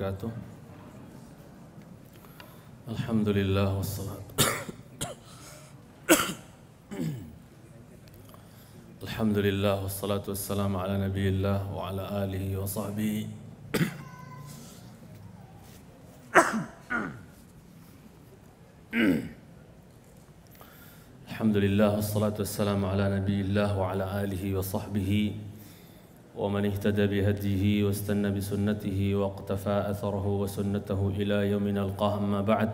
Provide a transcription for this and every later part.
وبركاته الحمد لله والصلاة الحمد لله والصلاة والسلام على نبي الله وعلى آله وصحبه الحمد لله والصلاة والسلام على نبي الله وعلى آله وصحبه ومن اهتدى بهديه واستنى بسنته واقتفى أثره وسنته إلى يومنا نلقاه أما بعد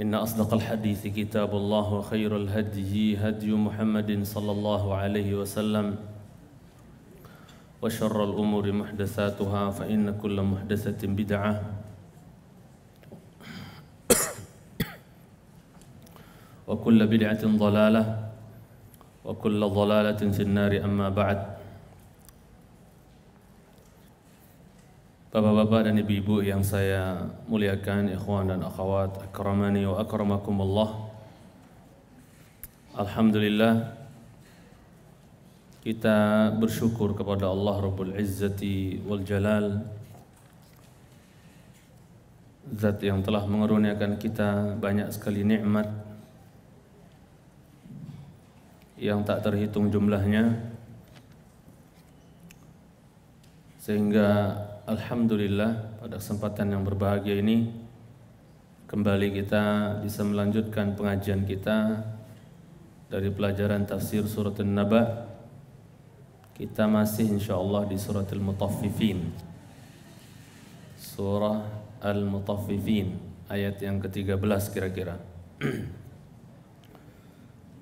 إن أصدق الحديث كتاب الله وخير الهدي هدي محمد صلى الله عليه وسلم وشر الأمور محدثاتها فإن كل محدثة بدعة وكل بدعة ضلالة وكل ضلالة في النار أما بعد Bapak-bapak dan ibu-ibu yang saya muliakan, ikhwan dan akhwat, akramani wa akramakumullah. Alhamdulillah kita bersyukur kepada Allah Rabbul Izzati wal Jalal Zat yang telah mengeruniakan kita banyak sekali nikmat yang tak terhitung jumlahnya sehingga alhamdulillah pada kesempatan yang berbahagia ini kembali kita bisa melanjutkan pengajian kita dari pelajaran tafsir surat An-Naba kita masih insyaallah di surat Al-Mutaffifin surah Al-Mutaffifin ayat yang ke-13 kira-kira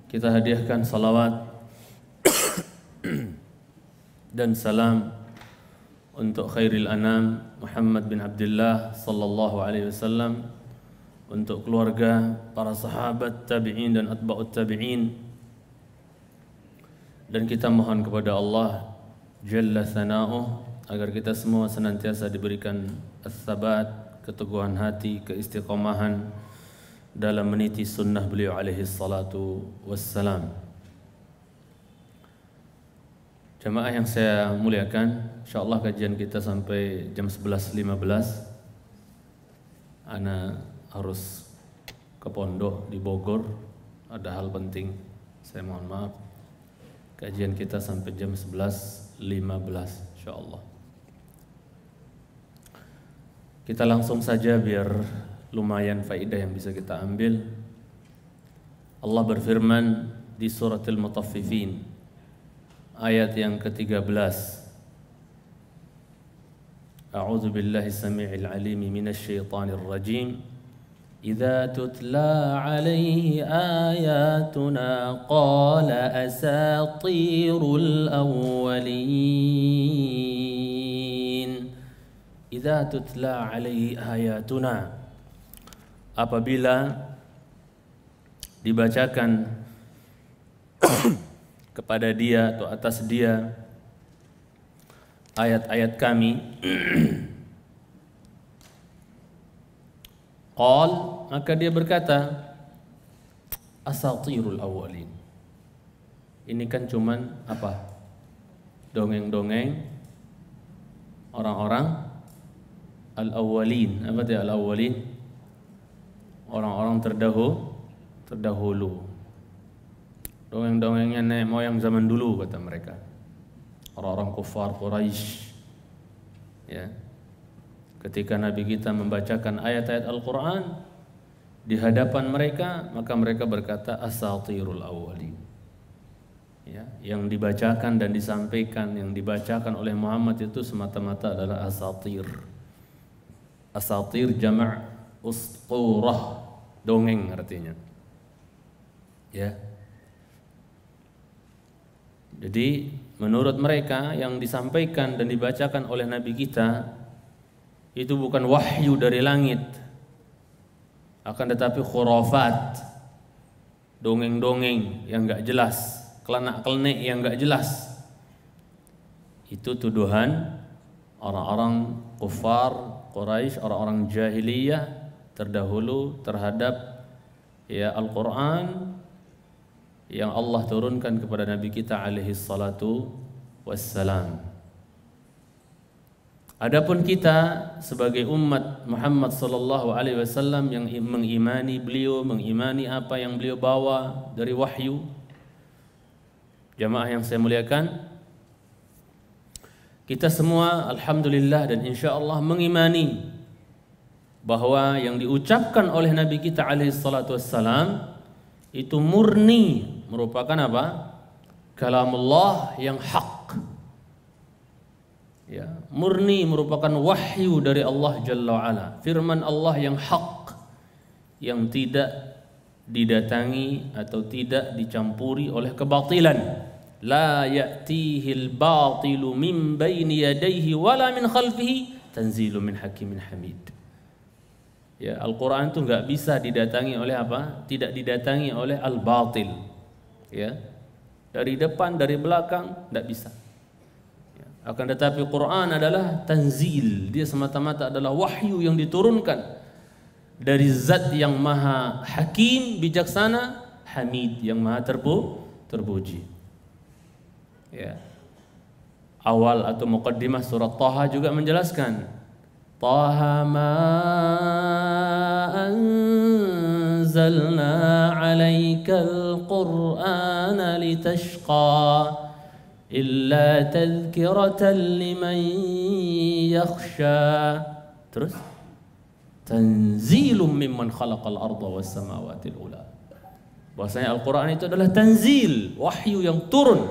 kita hadiahkan salawat dan salam untuk khairil anam Muhammad bin Abdullah sallallahu alaihi wasallam untuk keluarga para sahabat tabi'in dan atba'ut tabi'in dan kita mohon kepada Allah jalla sana'uh agar kita semua senantiasa diberikan as-sabat keteguhan hati keistiqomahan dalam meniti sunnah beliau alaihi salatu wassalam. Jemaah yang saya muliakan, insyaallah kajian kita sampai jam 11.15. Ana harus ke pondok di Bogor, ada hal penting. Saya mohon maaf. Kajian kita sampai jam 11.15 insyaallah. Kita langsung saja biar lumayan faedah yang bisa kita ambil. Allah berfirman di surat Al-Mutaffifin ayat yang ke-13. أعوذ بالله السميع العليم من الشيطان الرجيم إذا تتلى عليه آياتنا قال أساطير الأولين إذا تتلى عليه آياتنا apabila dibacakan kepada dia atau atas dia ayat-ayat kami Qal maka dia berkata asatirul awalin ini kan cuman apa dongeng-dongeng orang-orang al-awwalin apa dia al-awwalin orang-orang terdahulu terdahulu dongeng-dongengnya nenek moyang zaman dulu kata mereka orang-orang kufar Quraisy ya ketika Nabi kita membacakan ayat-ayat Al-Quran di hadapan mereka maka mereka berkata asatirul awali ya yang dibacakan dan disampaikan yang dibacakan oleh Muhammad itu semata-mata adalah asatir asatir jamak usturah dongeng artinya. Ya. Jadi menurut mereka yang disampaikan dan dibacakan oleh nabi kita itu bukan wahyu dari langit. Akan tetapi khurafat. Dongeng-dongeng yang enggak jelas, kelana kelanik yang enggak jelas. Itu tuduhan orang-orang kufar Quraisy, orang-orang jahiliyah terdahulu terhadap ya Al-Qur'an yang Allah turunkan kepada Nabi kita alaihi salatu wassalam. Adapun kita sebagai umat Muhammad sallallahu alaihi wasallam yang mengimani beliau, mengimani apa yang beliau bawa dari wahyu. Jamaah yang saya muliakan, kita semua alhamdulillah dan insyaallah mengimani bahwa yang diucapkan oleh Nabi kita alaihi salatu wassalam itu murni merupakan apa? Allah yang hak. Ya, murni merupakan wahyu dari Allah Jalla wa'ala. Firman Allah yang hak. Yang tidak didatangi atau tidak dicampuri oleh kebatilan. La ya'tihil batilu min bayni yadayhi wala min khalfihi tanzilu min hakimin hamid. Ya, Al-Qur'an itu nggak bisa didatangi oleh apa? Tidak didatangi oleh al-batil. Ya. Dari depan, dari belakang nggak bisa. Ya. Akan tetapi Quran adalah tanzil. Dia semata-mata adalah wahyu yang diturunkan dari zat yang maha hakim, bijaksana, hamid, yang maha terpu, terpuji. Ya. Awal atau mukaddimah surat Taha juga menjelaskan طه ما أنزلنا عليك القرآن لتشقى إلا تذكرة لمن يخشى ترس تنزيل ممن خلق الأرض والسماوات الأولى Bahasanya Al-Quran itu adalah tanzil, wahyu yang turun.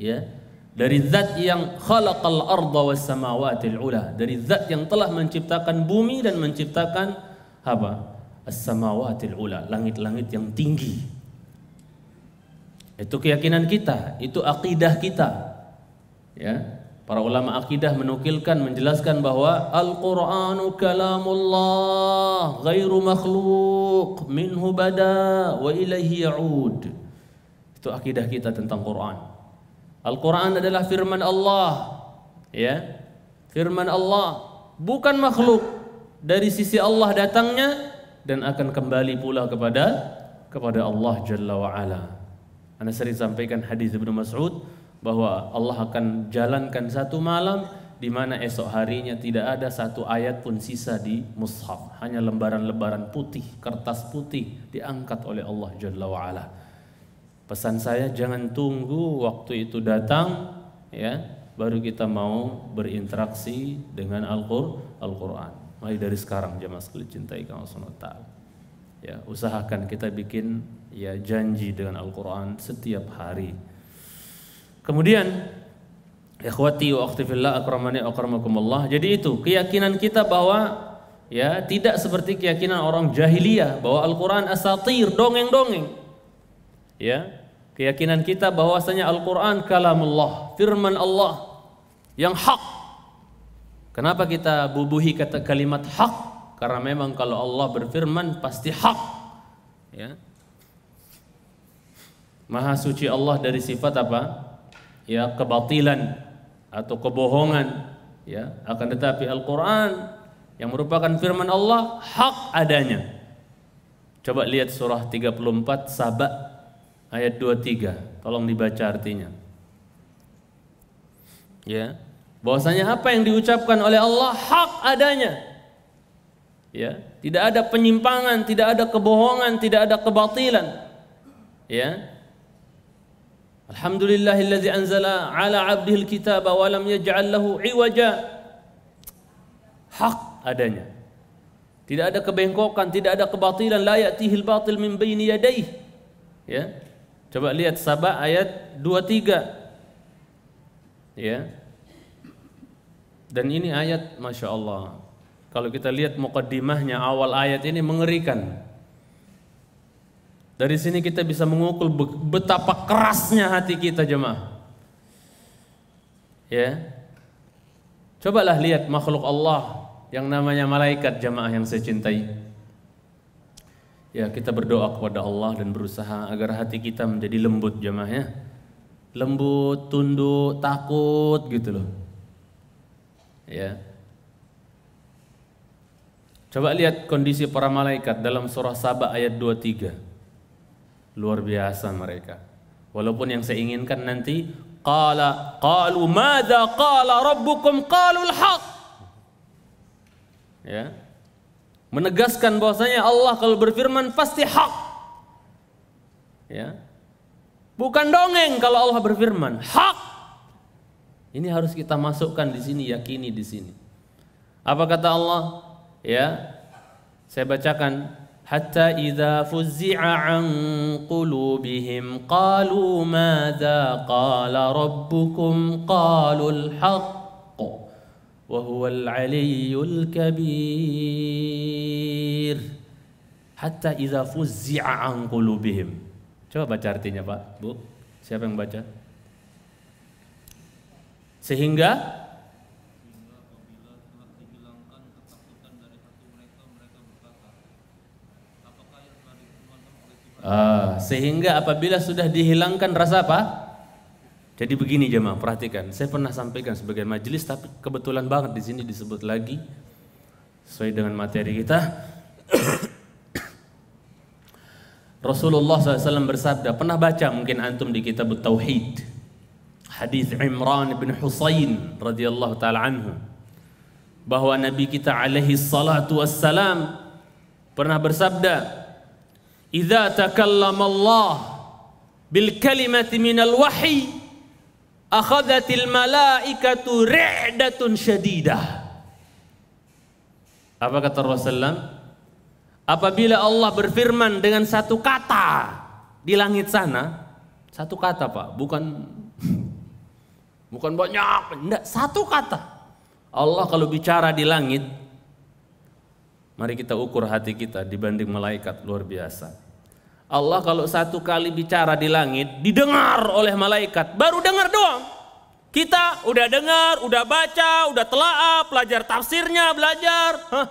Ya, yeah. dari zat yang khalaqal arda was samawatil ula dari zat yang telah menciptakan bumi dan menciptakan apa as samawatil ula langit-langit yang tinggi itu keyakinan kita itu akidah kita ya Para ulama akidah menukilkan menjelaskan bahwa Al-Qur'anu kalamullah ghairu makhluk minhu bada wa ilaihi ya'ud. Itu akidah kita tentang Quran. Al-Quran adalah firman Allah ya firman Allah bukan makhluk dari sisi Allah datangnya dan akan kembali pula kepada kepada Allah Jalla wa ala. Anda sering sampaikan hadis Ibnu Mas'ud bahwa Allah akan jalankan satu malam di mana esok harinya tidak ada satu ayat pun sisa di mushaf, hanya lembaran-lembaran putih, kertas putih diangkat oleh Allah Jalla wa ala. Pesan saya jangan tunggu waktu itu datang ya baru kita mau berinteraksi dengan Al-Qur'an. Mulai dari sekarang jemaah sekalian cintai Allah SWT. Ya, usahakan kita bikin ya janji dengan Al-Qur'an setiap hari. Kemudian ikhwati wa akhti fillah akramani akramakumullah. Jadi itu keyakinan kita bahwa ya tidak seperti keyakinan orang jahiliyah bahwa Al-Qur'an asatir, dongeng-dongeng ya keyakinan kita bahwasanya Al-Qur'an kalamullah, firman Allah yang hak. Kenapa kita bubuhi kata kalimat hak? Karena memang kalau Allah berfirman pasti hak. Ya. Maha suci Allah dari sifat apa? Ya, kebatilan atau kebohongan, ya. Akan tetapi Al-Qur'an yang merupakan firman Allah hak adanya. Coba lihat surah 34 Sabak ayat 23. Tolong dibaca artinya. Ya. Bahwasanya apa yang diucapkan oleh Allah hak adanya. Ya, tidak ada penyimpangan, tidak ada kebohongan, tidak ada kebatilan. Ya. Alhamdulillahilladzi anzala ala 'abdihil kitaba wa lam yaj'al lahu 'iwaja. Hak adanya. Tidak ada kebengkokan, tidak ada kebatilan, la ya'tihil batil min bayni yadayhi. Ya. Coba lihat Sabah ayat 23. Ya. Dan ini ayat Masya Allah Kalau kita lihat mukaddimahnya awal ayat ini mengerikan Dari sini kita bisa mengukul betapa kerasnya hati kita jemaah Ya Cobalah lihat makhluk Allah yang namanya malaikat jemaah yang saya cintai. Ya kita berdoa kepada Allah dan berusaha agar hati kita menjadi lembut jamaahnya. Lembut, tunduk, takut gitu loh. Ya. Coba lihat kondisi para malaikat dalam surah Saba ayat 23. Luar biasa mereka. Walaupun yang saya inginkan nanti qala qalu madza qala rabbukum qalul haq. Ya, menegaskan bahwasanya Allah kalau berfirman pasti hak. Ya. Bukan dongeng kalau Allah berfirman, hak. Ini harus kita masukkan di sini, yakini di sini. Apa kata Allah? Ya. Saya bacakan hatta idza fuzzi'a an qulubihim qalu madza qala rabbukum qalu al-haq وهو العلي الكبير حتى إذا فزع عن قلوبهم coba baca artinya Pak Bu siapa yang baca sehingga Uh, sehingga apabila sudah dihilangkan rasa apa? Jadi begini jemaah, perhatikan. Saya pernah sampaikan sebagian majelis, tapi kebetulan banget di sini disebut lagi sesuai dengan materi kita. Rasulullah SAW bersabda, pernah baca mungkin antum di kitab Tauhid. Hadis Imran bin Husain radhiyallahu taala anhu bahwa Nabi kita alaihi salatu wassalam pernah bersabda, "Idza takallama Allah bil kalimati minal wahyi akhadatil malaikatu ri'datun syadidah. Apa kata Rasulullah? Apabila Allah berfirman dengan satu kata di langit sana, satu kata Pak, bukan bukan banyak, enggak, satu kata. Allah kalau bicara di langit, mari kita ukur hati kita dibanding malaikat luar biasa. Allah kalau satu kali bicara di langit didengar oleh malaikat, baru dengar doang. Kita udah dengar, udah baca, udah telaah, pelajar tafsirnya, belajar. Hah?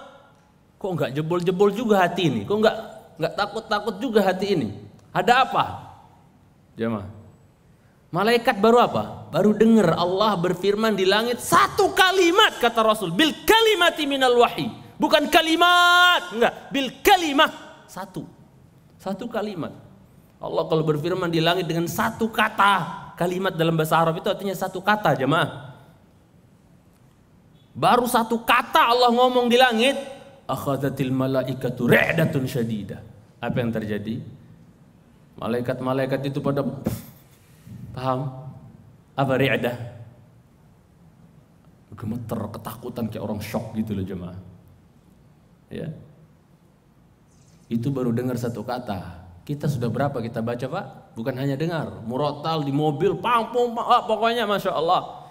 Kok nggak jebol-jebol juga hati ini? Kok nggak nggak takut-takut juga hati ini? Ada apa? Jemaah. Malaikat baru apa? Baru dengar Allah berfirman di langit satu kalimat kata Rasul bil kalimat minal wahi Bukan kalimat, nggak bil kalimat satu satu kalimat. Allah kalau berfirman di langit dengan satu kata. Kalimat dalam bahasa Arab itu artinya satu kata jemaah. Baru satu kata Allah ngomong di langit. Akhadatil malaikatu re'datun syadidah. Apa yang terjadi? Malaikat-malaikat itu pada paham apa ri'dah? Gemeter, ketakutan kayak orang shock gitu loh jemaah. Ya itu baru dengar satu kata. Kita sudah berapa kita baca pak? Bukan hanya dengar, murotal di mobil, pang, pang, pang. Ah, pokoknya masya Allah.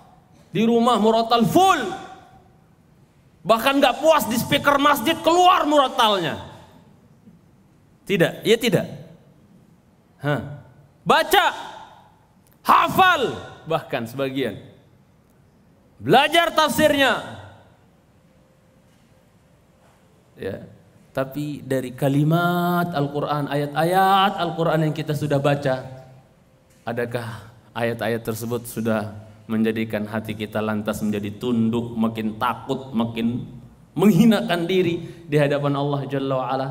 Di rumah murotal full. Bahkan nggak puas di speaker masjid keluar murotalnya. Tidak, ya tidak. Hah. Baca, hafal bahkan sebagian. Belajar tafsirnya. Ya, tapi dari kalimat Al-Quran, ayat-ayat Al-Quran yang kita sudah baca, adakah ayat-ayat tersebut sudah menjadikan hati kita lantas menjadi tunduk, makin takut, makin menghinakan diri di hadapan Allah Jalla wa'ala?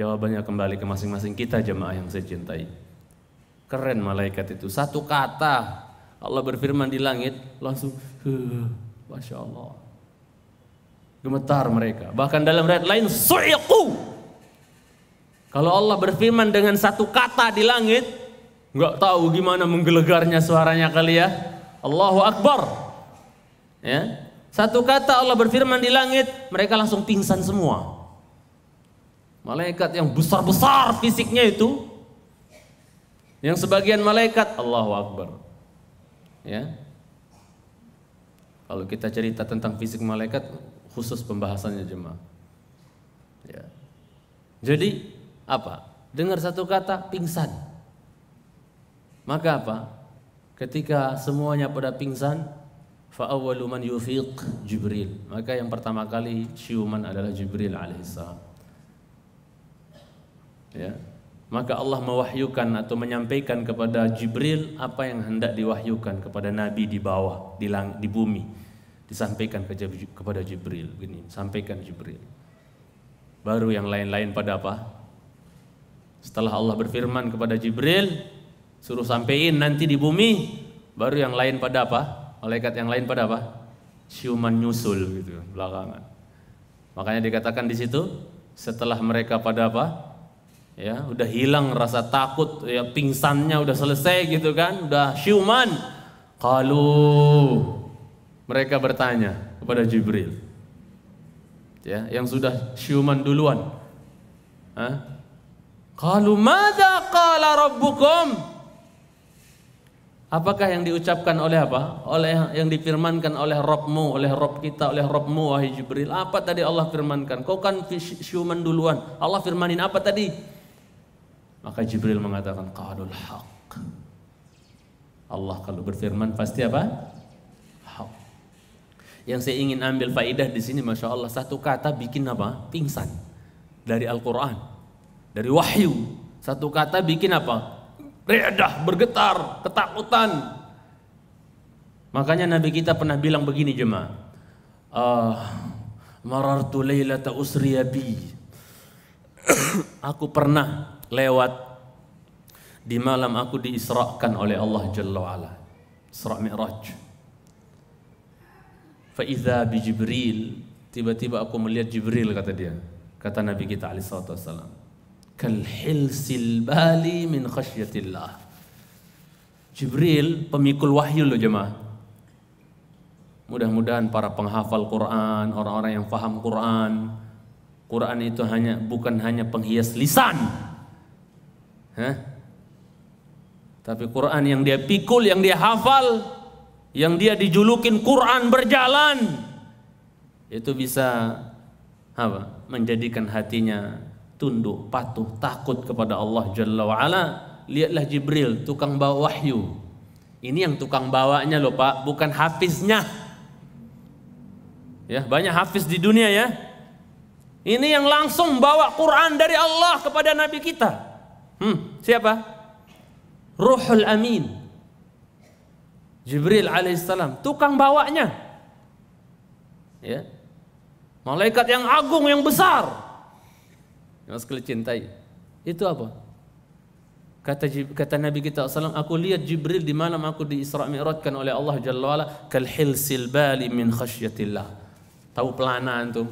Jawabannya kembali ke masing-masing kita jemaah yang saya cintai. Keren malaikat itu, satu kata Allah berfirman di langit, langsung, Masya Allah. Gemetar mereka. Bahkan dalam ayat lain su'iqu. Kalau Allah berfirman dengan satu kata di langit, nggak tahu gimana menggelegarnya suaranya kali ya. Allahu Akbar. Ya. Satu kata Allah berfirman di langit, mereka langsung pingsan semua. Malaikat yang besar-besar fisiknya itu yang sebagian malaikat Allahu Akbar. Ya. Kalau kita cerita tentang fisik malaikat khusus pembahasannya jemaah. Ya. Jadi apa? Dengar satu kata pingsan. Maka apa? Ketika semuanya pada pingsan, fa'awwalu yufiq Jibril. Maka yang pertama kali ciuman adalah Jibril alaihissalam. Ya. Maka Allah mewahyukan atau menyampaikan kepada Jibril apa yang hendak diwahyukan kepada Nabi di bawah, di, lang, di bumi disampaikan ke, kepada Jibril gini sampaikan Jibril baru yang lain-lain pada apa setelah Allah berfirman kepada Jibril suruh sampein nanti di bumi baru yang lain pada apa malaikat yang lain pada apa ciuman nyusul gitu belakangan makanya dikatakan di situ setelah mereka pada apa ya udah hilang rasa takut ya pingsannya udah selesai gitu kan udah ciuman kalau mereka bertanya kepada Jibril. Ya, yang sudah siuman duluan. Hah? Qalu Apakah yang diucapkan oleh apa? Oleh yang difirmankan oleh Robmu, oleh Rob kita, oleh Robmu wahai Jibril. Apa tadi Allah firmankan? Kau kan siuman duluan. Allah firmanin apa tadi? Maka Jibril mengatakan qalul haq. Allah kalau berfirman pasti apa? Yang saya ingin ambil faidah di sini, masya Allah, satu kata bikin apa? Pingsan dari Al-Quran, dari Wahyu. Satu kata bikin apa? Redah, bergetar, ketakutan. Makanya Nabi kita pernah bilang begini jemaah. Uh, marartu lailata usriya aku pernah lewat di malam aku diisrakan oleh Allah Jalla wa'ala. Isra Mi'raj. Faiza bi Jibril, tiba-tiba aku melihat Jibril kata dia. Kata Nabi kita alaihi wasallam. Kal hilsil bali min khasyatillah. Jibril pemikul wahyu loh jemaah. Mudah-mudahan para penghafal Quran, orang-orang yang faham Quran, Quran itu hanya bukan hanya penghias lisan. Hah? Tapi Quran yang dia pikul, yang dia hafal, yang dia dijulukin Quran berjalan itu bisa apa menjadikan hatinya tunduk patuh takut kepada Allah Jalla wa lihatlah Jibril tukang bawa wahyu ini yang tukang bawanya loh Pak bukan hafiznya ya banyak hafiz di dunia ya ini yang langsung bawa Quran dari Allah kepada Nabi kita hmm, siapa Ruhul Amin Jibril alaihissalam, tukang bawanya. Ya. Malaikat yang agung yang besar. Yang sekali cintai. Itu apa? Kata kata Nabi kita asalam, aku lihat Jibril di malam aku di Isra Mi'rajkan oleh Allah Jalla wa ala bali min khasyatillah. Tahu pelana itu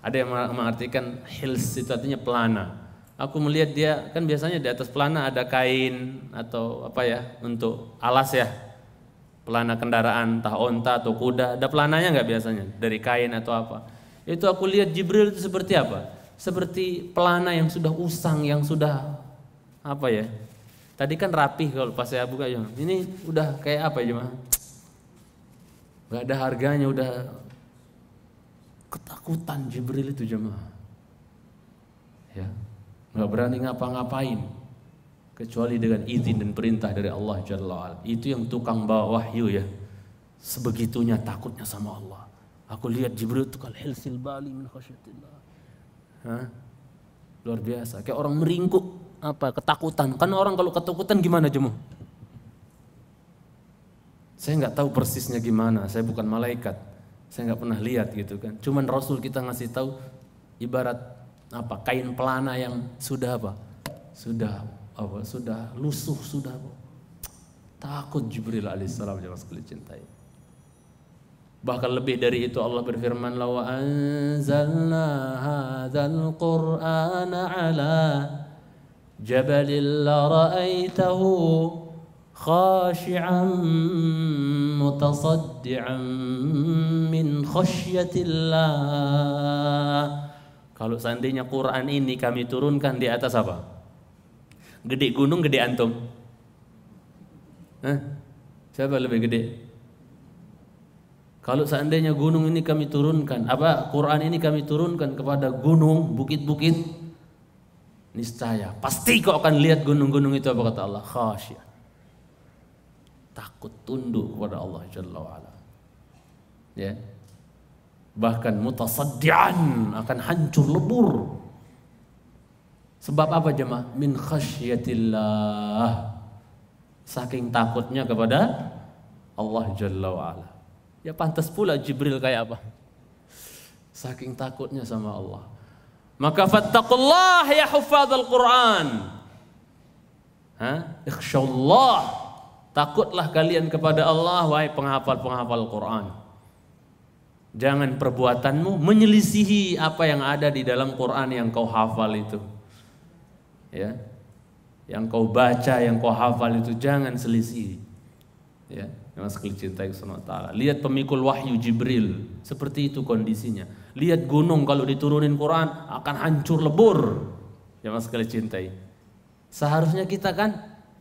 Ada yang mengartikan hils itu artinya pelana. Aku melihat dia kan biasanya di atas pelana ada kain atau apa ya untuk alas ya pelana kendaraan, entah onta atau kuda, ada pelananya nggak biasanya dari kain atau apa. Itu aku lihat Jibril itu seperti apa? Seperti pelana yang sudah usang, yang sudah apa ya? Tadi kan rapih kalau pas saya buka ya. Ini udah kayak apa ya, Gak ada harganya, udah ketakutan Jibril itu jemaah. Ya, nggak berani ngapa-ngapain kecuali dengan izin dan perintah dari Allah Jalla Itu yang tukang bawa wahyu ya. Sebegitunya takutnya sama Allah. Aku lihat Jibril itu kal hilsil bali min khasyatillah. Hah? Luar biasa. Kayak orang meringkuk apa ketakutan. Kan orang kalau ketakutan gimana jemu? Saya nggak tahu persisnya gimana. Saya bukan malaikat. Saya nggak pernah lihat gitu kan. Cuman Rasul kita ngasih tahu ibarat apa kain pelana yang sudah apa sudah apa oh, sudah lusuh sudah takut Jibril alaihissalam jangan sekali cintai bahkan lebih dari itu Allah berfirman wa anzalna hadzal qur'ana ala jabalil la ra'aitahu khashi'an mutasaddi'an min khasyatillah kalau seandainya Quran ini kami turunkan di atas apa? Gede gunung, gede antum. Hah? Siapa lebih gede? Kalau seandainya gunung ini kami turunkan, apa Quran ini kami turunkan kepada gunung, bukit-bukit, niscaya pasti kau akan lihat gunung-gunung itu apa kata Allah? Khasyah. Takut tunduk kepada Allah Jalla wa'ala. Ya. Bahkan mutasaddian akan hancur lebur Sebab apa jemaah? Min khasyatillah. Saking takutnya kepada Allah Jalla wa'ala. Ya pantas pula Jibril kayak apa? Saking takutnya sama Allah. Maka fattakullah ya al Quran. Ya Takutlah kalian kepada Allah wahai penghafal-penghafal Quran. Jangan perbuatanmu menyelisihi apa yang ada di dalam Quran yang kau hafal itu ya yang kau baca yang kau hafal itu jangan selisih ya memang sekali cinta yang taala lihat pemikul wahyu Jibril seperti itu kondisinya lihat gunung kalau diturunin Quran akan hancur lebur ya, mas sekali cintai seharusnya kita kan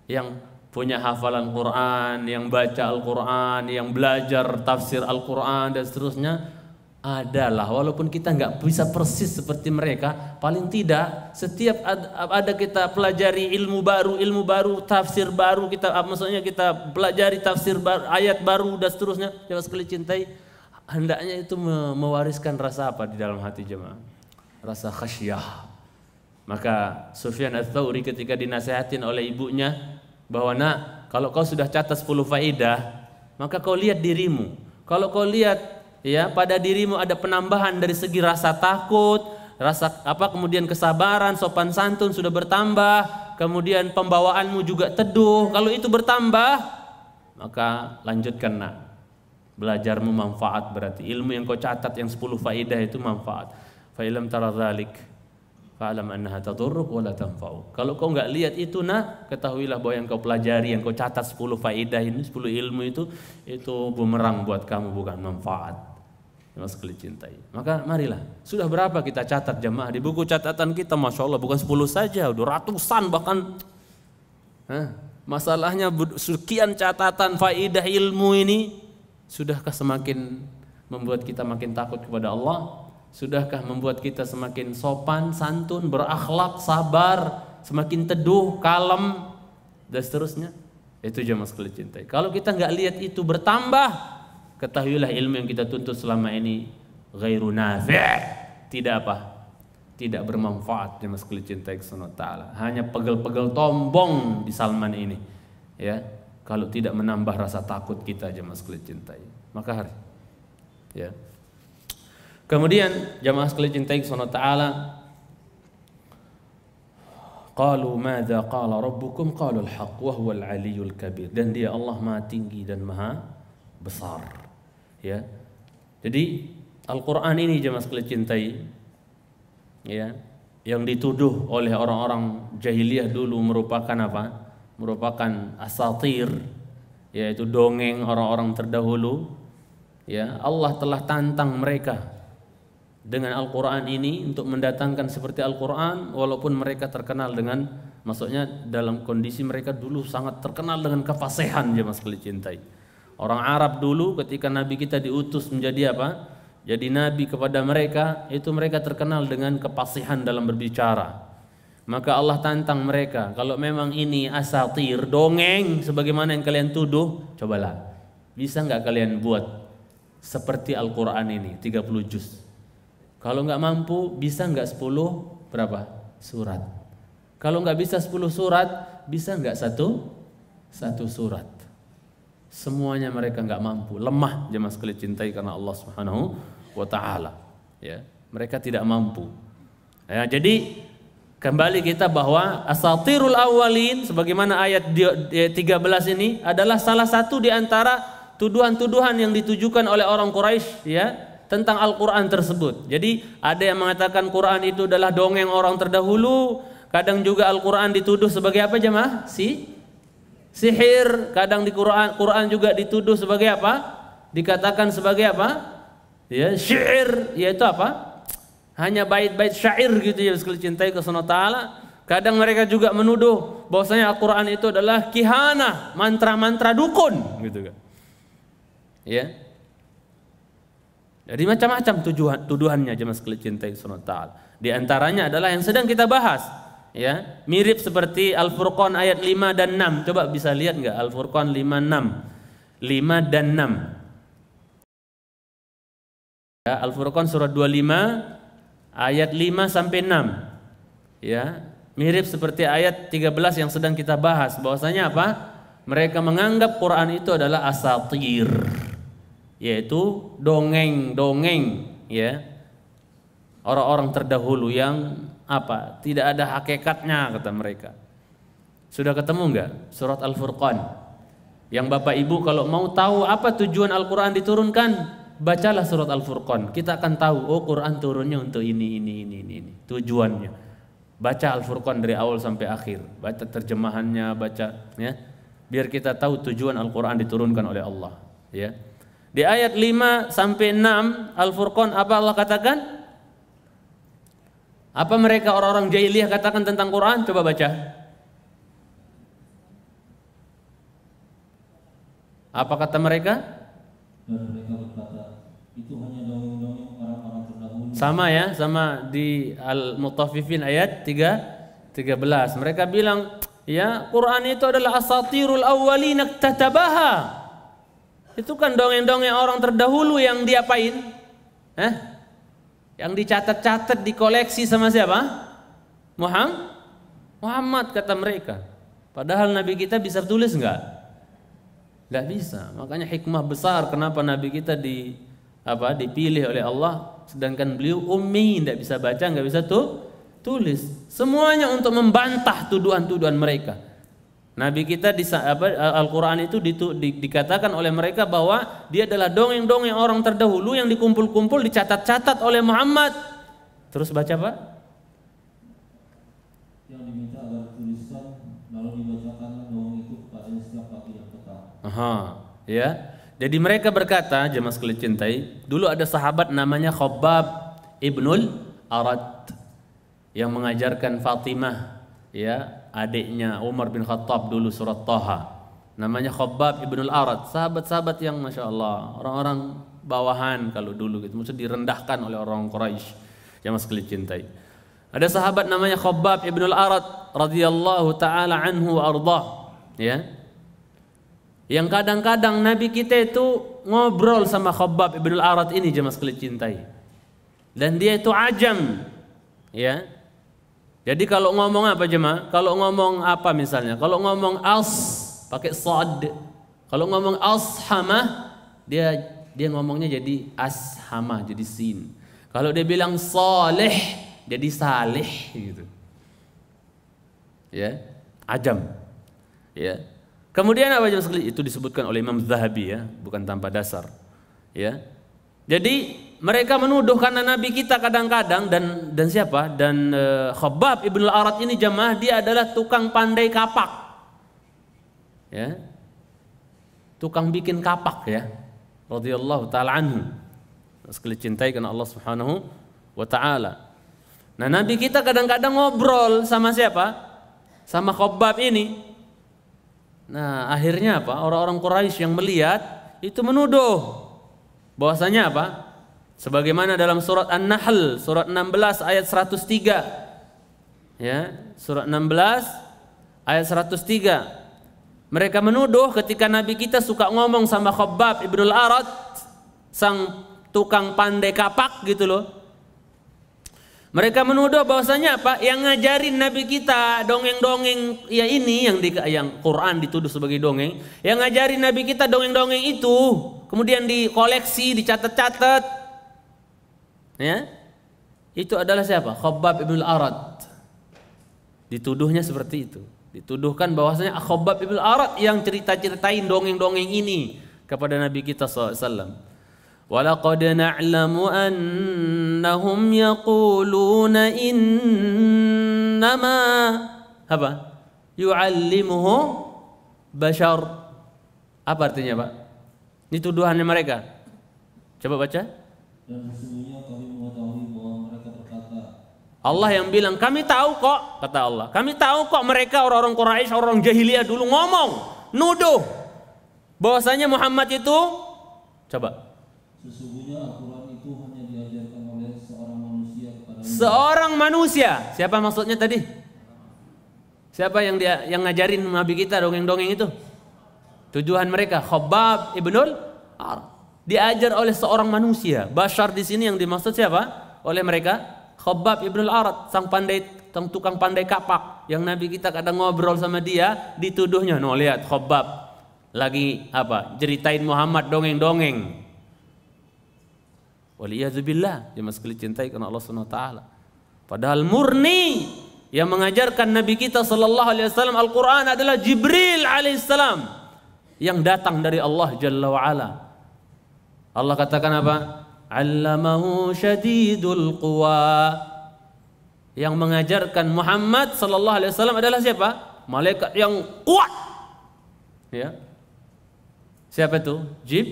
yang punya hafalan Quran yang baca Al-Quran yang belajar tafsir Al-Quran dan seterusnya adalah walaupun kita nggak bisa persis seperti mereka paling tidak setiap ada kita pelajari ilmu baru ilmu baru tafsir baru kita ah, maksudnya kita pelajari tafsir baru ayat baru dan seterusnya jelas sekali cintai hendaknya itu mewariskan rasa apa di dalam hati jemaah rasa khasyah maka Sufyan Ats-Tsauri ketika dinasehatin oleh ibunya bahwa nak kalau kau sudah catat 10 faedah maka kau lihat dirimu kalau kau lihat ya pada dirimu ada penambahan dari segi rasa takut, rasa apa kemudian kesabaran, sopan santun sudah bertambah, kemudian pembawaanmu juga teduh. Kalau itu bertambah, maka lanjutkan nak. Belajarmu manfaat berarti ilmu yang kau catat yang 10 faidah itu manfaat. Fa ilam tara dzalik fa'lam annaha tadurruk wa la tanfa'u. Kalau kau enggak lihat itu nak, ketahuilah bahwa yang kau pelajari, yang kau catat 10 faidah ini, 10 ilmu itu itu bumerang buat kamu bukan manfaat. Memang sekali cintai. Maka marilah. Sudah berapa kita catat jamaah di buku catatan kita, masya Allah bukan 10 saja, udah ratusan bahkan. Hah? Masalahnya sekian catatan faidah ilmu ini sudahkah semakin membuat kita makin takut kepada Allah? Sudahkah membuat kita semakin sopan, santun, berakhlak, sabar, semakin teduh, kalem, dan seterusnya? Itu jamaah sekali cintai. Kalau kita nggak lihat itu bertambah, ketahuilah ilmu yang kita tuntut selama ini ghairu nafi' tidak apa tidak bermanfaat jemaah sekalian cinta taala hanya pegel-pegel tombong di Salman ini ya kalau tidak menambah rasa takut kita jemaah sekalian cintai maka hari ya kemudian jemaah sekalian cintai taala Qalu madza qala rabbukum qalu al-haq wa al-aliyyul kabir dan dia Allah Maha tinggi dan Maha besar ya jadi Al-Quran ini jemaah sekalian cintai ya yang dituduh oleh orang-orang jahiliyah dulu merupakan apa merupakan asatir yaitu dongeng orang-orang terdahulu ya Allah telah tantang mereka dengan Al-Quran ini untuk mendatangkan seperti Al-Quran walaupun mereka terkenal dengan maksudnya dalam kondisi mereka dulu sangat terkenal dengan kefasihan jemaah sekalian cintai Orang Arab dulu ketika Nabi kita diutus menjadi apa? Jadi Nabi kepada mereka itu mereka terkenal dengan kepasihan dalam berbicara. Maka Allah tantang mereka, kalau memang ini asatir, dongeng sebagaimana yang kalian tuduh, cobalah. Bisa nggak kalian buat seperti Al-Quran ini 30 juz kalau nggak mampu bisa nggak 10 berapa surat kalau nggak bisa 10 surat bisa nggak satu satu surat Semuanya mereka nggak mampu, lemah jemaah sekali cintai karena Allah Subhanahu wa taala. Ya, mereka tidak mampu. Ya, jadi kembali kita bahwa asatirul awalin sebagaimana ayat 13 ini adalah salah satu di antara tuduhan-tuduhan yang ditujukan oleh orang Quraisy ya tentang Al-Qur'an tersebut. Jadi ada yang mengatakan Qur'an itu adalah dongeng orang terdahulu, kadang juga Al-Qur'an dituduh sebagai apa jemaah? Si Sihir kadang di Quran Quran juga dituduh sebagai apa? Dikatakan sebagai apa? Ya, syair yaitu apa? Hanya bait-bait syair gitu ya sekali cintai ke Taala. Kadang mereka juga menuduh bahwasanya Al-Qur'an itu adalah kihana, mantra-mantra dukun gitu kan. Ya. Jadi macam-macam tujuan tuduhannya jemaah sekali cintai Subhanahu taala. Di antaranya adalah yang sedang kita bahas ya mirip seperti Al-Furqan ayat 5 dan 6 coba bisa lihat nggak Al-Furqan 5 6 5 dan 6 ya, Al-Furqan surat 25 ayat 5 sampai 6 ya mirip seperti ayat 13 yang sedang kita bahas bahwasanya apa mereka menganggap Quran itu adalah asatir yaitu dongeng-dongeng ya orang-orang terdahulu yang apa? Tidak ada hakikatnya kata mereka. Sudah ketemu enggak surat Al-Furqan? Yang Bapak Ibu kalau mau tahu apa tujuan Al-Qur'an diturunkan, bacalah surat Al-Furqan. Kita akan tahu oh Quran turunnya untuk ini ini ini ini, ini. tujuannya. Baca Al-Furqan dari awal sampai akhir, baca terjemahannya, baca ya. Biar kita tahu tujuan Al-Qur'an diturunkan oleh Allah, ya. Di ayat 5 sampai 6 Al-Furqan apa Allah katakan? Apa mereka orang-orang jahiliyah katakan tentang Quran? Coba baca. Apa kata mereka? mereka berkata, itu hanya dongeng-dongeng orang-orang terdahulu. Sama ya, sama di Al-Mutaffifin ayat 3 13. Mereka bilang, ya, Quran itu adalah asatirul awwalin tatabaha. Itu kan dongeng-dongeng orang terdahulu yang diapain? Eh? Yang dicatat-catat dikoleksi sama siapa? Muhammad. Muhammad kata mereka. Padahal Nabi kita bisa tulis enggak? Enggak bisa. Makanya hikmah besar kenapa Nabi kita di apa dipilih oleh Allah sedangkan beliau ummi enggak bisa baca enggak bisa tuh tulis semuanya untuk membantah tuduhan-tuduhan mereka Nabi kita di Al-Qur'an itu di, di, dikatakan oleh mereka bahwa dia adalah dongeng-dongeng orang terdahulu yang dikumpul-kumpul dicatat-catat oleh Muhammad. Terus baca apa? Yang diminta adalah tulisan lalu dibacakan dongeng itu kepada setiap pagi yang petang. Aha, ya. Jadi mereka berkata, jemaah sekalian cintai, dulu ada sahabat namanya Khobab Ibnul Arad yang mengajarkan Fatimah ya adiknya Umar bin Khattab dulu surat Taha namanya Khobab ibnul Arad sahabat-sahabat yang masya Allah orang-orang bawahan kalau dulu gitu mesti direndahkan oleh orang Quraisy yang sekali cintai ada sahabat namanya Khobab ibnul Arad radhiyallahu taala anhu arda ya yang kadang-kadang Nabi kita itu ngobrol sama Khobab ibnul Arad ini jemaah sekalian cintai dan dia itu ajam ya jadi kalau ngomong apa jemaah? Kalau ngomong apa misalnya? Kalau ngomong as pakai sad. Kalau ngomong ashama dia dia ngomongnya jadi ashama jadi sin. Kalau dia bilang saleh jadi saleh gitu. Ya, ajam. Ya. Kemudian apa jemaah sekali itu disebutkan oleh Imam Zahabi ya, bukan tanpa dasar. Ya. Jadi mereka menuduh karena nabi kita kadang-kadang dan dan siapa? Dan e, Khabbab Ibnu Al-Arad ini jamaah dia adalah tukang pandai kapak. Ya. Tukang bikin kapak ya. Radhiyallahu taala anhu. Sekali cintai karena Allah Subhanahu wa taala. Nah, nabi kita kadang-kadang ngobrol sama siapa? Sama Khabbab ini. Nah, akhirnya apa? Orang-orang Quraisy yang melihat itu menuduh bahwasanya apa? Sebagaimana dalam surat An-Nahl, surat 16 ayat 103. Ya, surat 16 ayat 103. Mereka menuduh ketika Nabi kita suka ngomong sama Khabbab Ibnul Arad, sang tukang pandai kapak gitu loh. Mereka menuduh bahwasanya apa? Yang ngajarin Nabi kita dongeng-dongeng ya ini yang di, yang Quran dituduh sebagai dongeng, yang ngajarin Nabi kita dongeng-dongeng itu kemudian dikoleksi, dicatat-catat, ya itu adalah siapa Khabbab ibn Arad dituduhnya seperti itu dituduhkan bahwasanya Khabbab ibn Arad yang cerita-ceritain dongeng-dongeng ini kepada Nabi kita SAW. Walaqad na'lamu annahum yaquluna innama apa? Yu'allimuhu bashar. Apa artinya, Pak? Ini tuduhannya mereka. Coba baca. Allah yang bilang, kami tahu kok, kata Allah. Kami tahu kok mereka orang-orang Quraisy, orang jahiliyah dulu ngomong, nuduh. Bahwasanya Muhammad itu, coba. Sesungguhnya Al-Quran itu hanya diajarkan oleh seorang manusia kepada Seorang manusia. Siapa maksudnya tadi? Siapa yang dia yang ngajarin nabi kita dongeng-dongeng itu? Tujuan mereka Khobab ibnul Ar. Diajar oleh seorang manusia. Bashar di sini yang dimaksud siapa? Oleh mereka Khobab al Arad, sang pandai, sang tukang pandai kapak yang Nabi kita kadang ngobrol sama dia, dituduhnya, no lihat Khobab lagi apa? Ceritain Muhammad dongeng-dongeng. Waliyazubillah, jemaah sekali cintai karena Allah Subhanahu wa taala. Padahal murni yang mengajarkan Nabi kita sallallahu alaihi wasallam Al-Qur'an adalah Jibril alaihissalam yang datang dari Allah Jalla wa'ala Allah katakan apa? علمه شديد القوى yang mengajarkan Muhammad sallallahu alaihi wasallam adalah siapa? Malaikat yang kuat. Ya. Siapa itu? Jib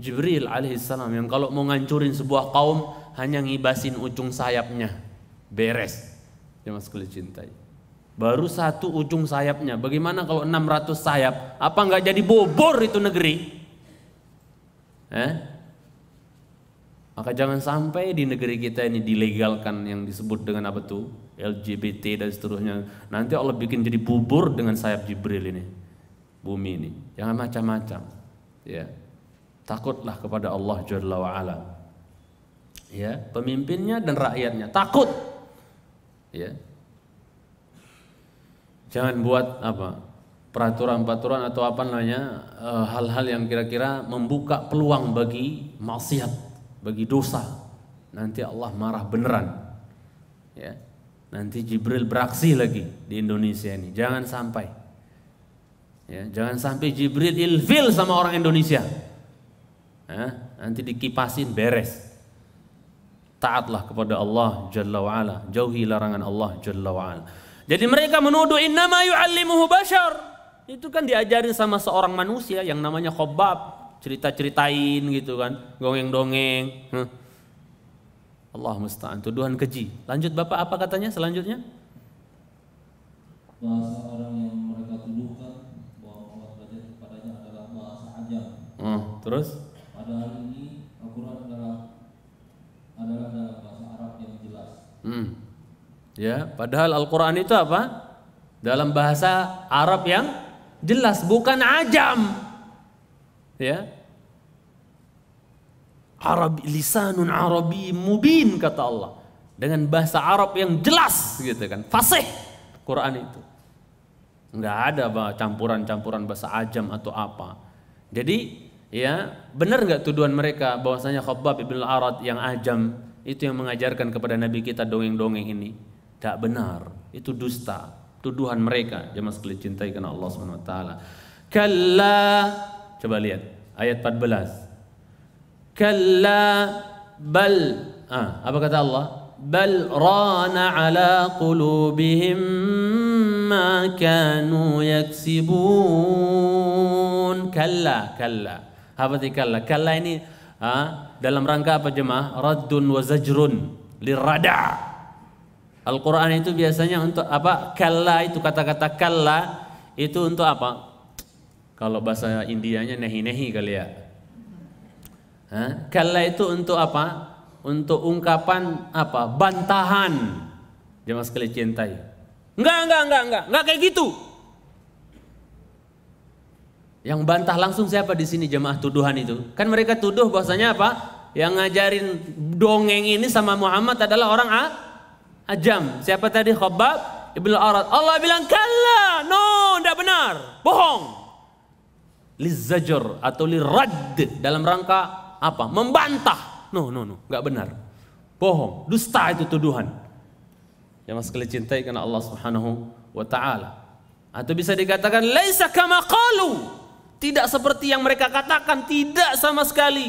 Jibril Salam yang kalau mau ngancurin sebuah kaum hanya ngibasin ujung sayapnya. Beres. Jemaah sekali cintai. Baru satu ujung sayapnya. Bagaimana kalau 600 sayap? Apa nggak jadi bobor itu negeri? Eh? Maka jangan sampai di negeri kita ini dilegalkan yang disebut dengan apa tuh LGBT dan seterusnya. Nanti Allah bikin jadi bubur dengan sayap Jibril ini, bumi ini. Jangan macam-macam, ya. Takutlah kepada Allah Jalla wa ala. Ya, pemimpinnya dan rakyatnya takut. Ya. Jangan buat apa? peraturan-peraturan atau apa namanya eh, hal-hal yang kira-kira membuka peluang bagi maksiat bagi dosa nanti Allah marah beneran ya nanti Jibril beraksi lagi di Indonesia ini jangan sampai ya jangan sampai Jibril ilfil sama orang Indonesia ya, nanti dikipasin beres taatlah kepada Allah Jalla wa'ala jauhi larangan Allah Jalla wa'ala jadi mereka menuduh innama yu'allimuhu bashar itu kan diajarin sama seorang manusia yang namanya khobab cerita-ceritain gitu kan, dongeng-dongeng. Allah musta'an, tuduhan keji. Lanjut Bapak apa katanya selanjutnya? Bahasa orang yang mereka tuduhkan bahwa Allah belajar kepadanya adalah bahasa ajam. Hmm, terus? Padahal ini Al-Quran adalah adalah dalam bahasa Arab yang jelas. Hmm. Ya, padahal Al-Quran itu apa? Dalam bahasa Arab yang jelas, bukan ajam. Ya. Arab lisanun Arabi mubin kata Allah dengan bahasa Arab yang jelas gitu kan fasih Quran itu nggak ada campuran-campuran bahasa ajam atau apa jadi ya benar nggak tuduhan mereka bahwasanya Khabbab ibn Arad yang ajam itu yang mengajarkan kepada Nabi kita dongeng-dongeng ini tak benar itu dusta tuduhan mereka jemaah sekalian cintai karena Allah swt. Kalla Coba lihat ayat 14. Kalla bal ah, apa kata Allah? Bal rana ala qulubihim ma kanu yaksibun. Kalla, kalla. Hafati kalla. Kalla ini ah, dalam rangka apa jemaah? Raddun wa zajrun lirada. Al-Qur'an itu biasanya untuk apa? Kalla itu kata-kata kalla itu untuk apa? Kalau bahasa Indianya nehi-nehi kali ya. kalla itu untuk apa? Untuk ungkapan apa? Bantahan. Jemaah sekali cintai. Enggak, enggak, enggak, enggak, enggak kayak gitu. Yang bantah langsung siapa di sini jemaah tuduhan itu? Kan mereka tuduh bahasanya apa? Yang ngajarin dongeng ini sama Muhammad adalah orang A, ajam. Siapa tadi Khabbab Ibnu Arad. Allah bilang kalla, no, tidak benar, bohong. Lizajar atau lirad dalam rangka apa? Membantah. No, no, no, nggak benar. Bohong, dusta itu tuduhan. Yang mas kalian cintai karena Allah Subhanahu wa taala. Atau bisa dikatakan laisa kama qalu. Tidak seperti yang mereka katakan, tidak sama sekali.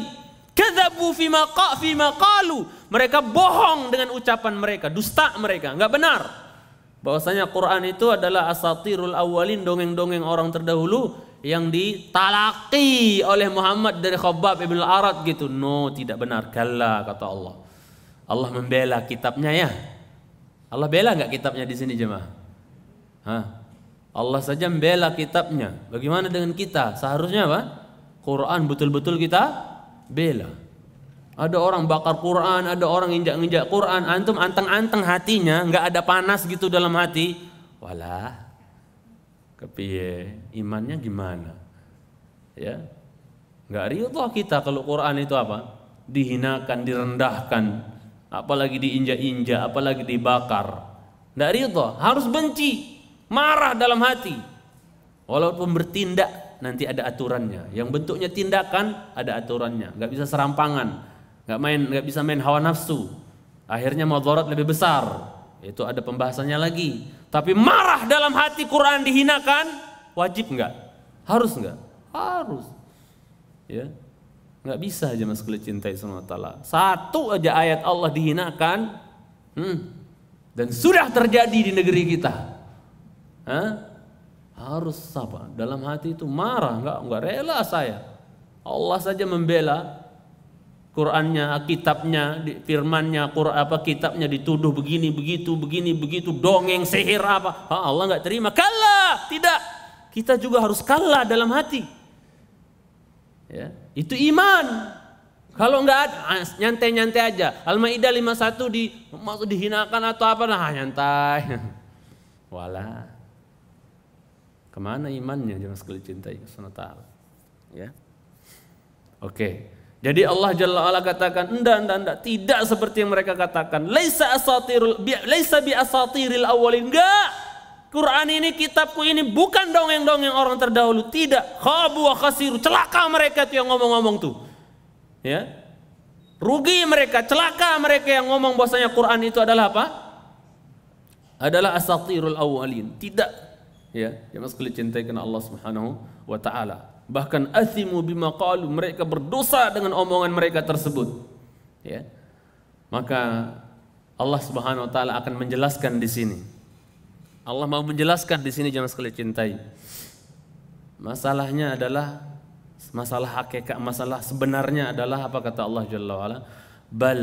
Kadzabu fi ma qalu. Mereka bohong dengan ucapan mereka, dusta mereka, nggak benar. Bahwasanya Quran itu adalah asatirul awalin, dongeng-dongeng orang terdahulu yang ditalaki oleh Muhammad dari Khabbab ibn al-Arad gitu. No, tidak benar. Kala, kata Allah. Allah membela kitabnya ya. Allah bela nggak kitabnya di sini jemaah? Hah? Allah saja membela kitabnya. Bagaimana dengan kita? Seharusnya apa? Quran betul-betul kita bela. Ada orang bakar Quran, ada orang injak-injak Quran. Antum anteng-anteng hatinya, nggak ada panas gitu dalam hati. Walah, kepiye imannya gimana ya nggak ridho kita kalau Quran itu apa dihinakan direndahkan apalagi diinjak-injak apalagi dibakar nggak ridho harus benci marah dalam hati walaupun bertindak nanti ada aturannya yang bentuknya tindakan ada aturannya nggak bisa serampangan nggak main nggak bisa main hawa nafsu akhirnya mau lebih besar itu ada pembahasannya lagi. Tapi marah dalam hati Quran dihinakan, wajib enggak? Harus enggak? Harus. Ya, nggak bisa aja mas Kulit cintai sama Taala. Satu aja ayat Allah dihinakan, hmm, dan sudah terjadi di negeri kita. Hah? Harus apa Dalam hati itu marah, enggak, enggak rela saya. Allah saja membela Qurannya, kitabnya, firmannya, Quran apa kitabnya dituduh begini, begitu, begini, begitu, dongeng, sihir apa. Ha, Allah nggak terima. Kalah, tidak. Kita juga harus kalah dalam hati. Ya, itu iman. Kalau nggak ada ah, nyantai-nyantai aja. Al-Maidah 51 di maksud dihinakan atau apa nah nyantai. Wala. Kemana imannya jangan sekali cintai Allah Ya. Oke. Okay. Jadi Allah Jalla ala katakan, "Enggak, enggak, enggak, tidak seperti yang mereka katakan. Laisa asatirul laisa bi asatiril awalin." Enggak. Quran ini kitabku ini bukan dongeng-dongeng orang terdahulu, tidak. Khabu wa khasiru, celaka mereka tuh yang ngomong-ngomong tuh. Ya. Rugi mereka, celaka mereka yang ngomong bahwasanya Quran itu adalah apa? Adalah asatirul awalin. Tidak. Ya, jemaah ya, sekalian cintai Allah Subhanahu wa taala bahkan athimu bima qalu mereka berdosa dengan omongan mereka tersebut ya maka Allah Subhanahu wa taala akan menjelaskan di sini Allah mau menjelaskan di sini jangan sekali cintai masalahnya adalah masalah hakikat masalah sebenarnya adalah apa kata Allah Jalla wa bal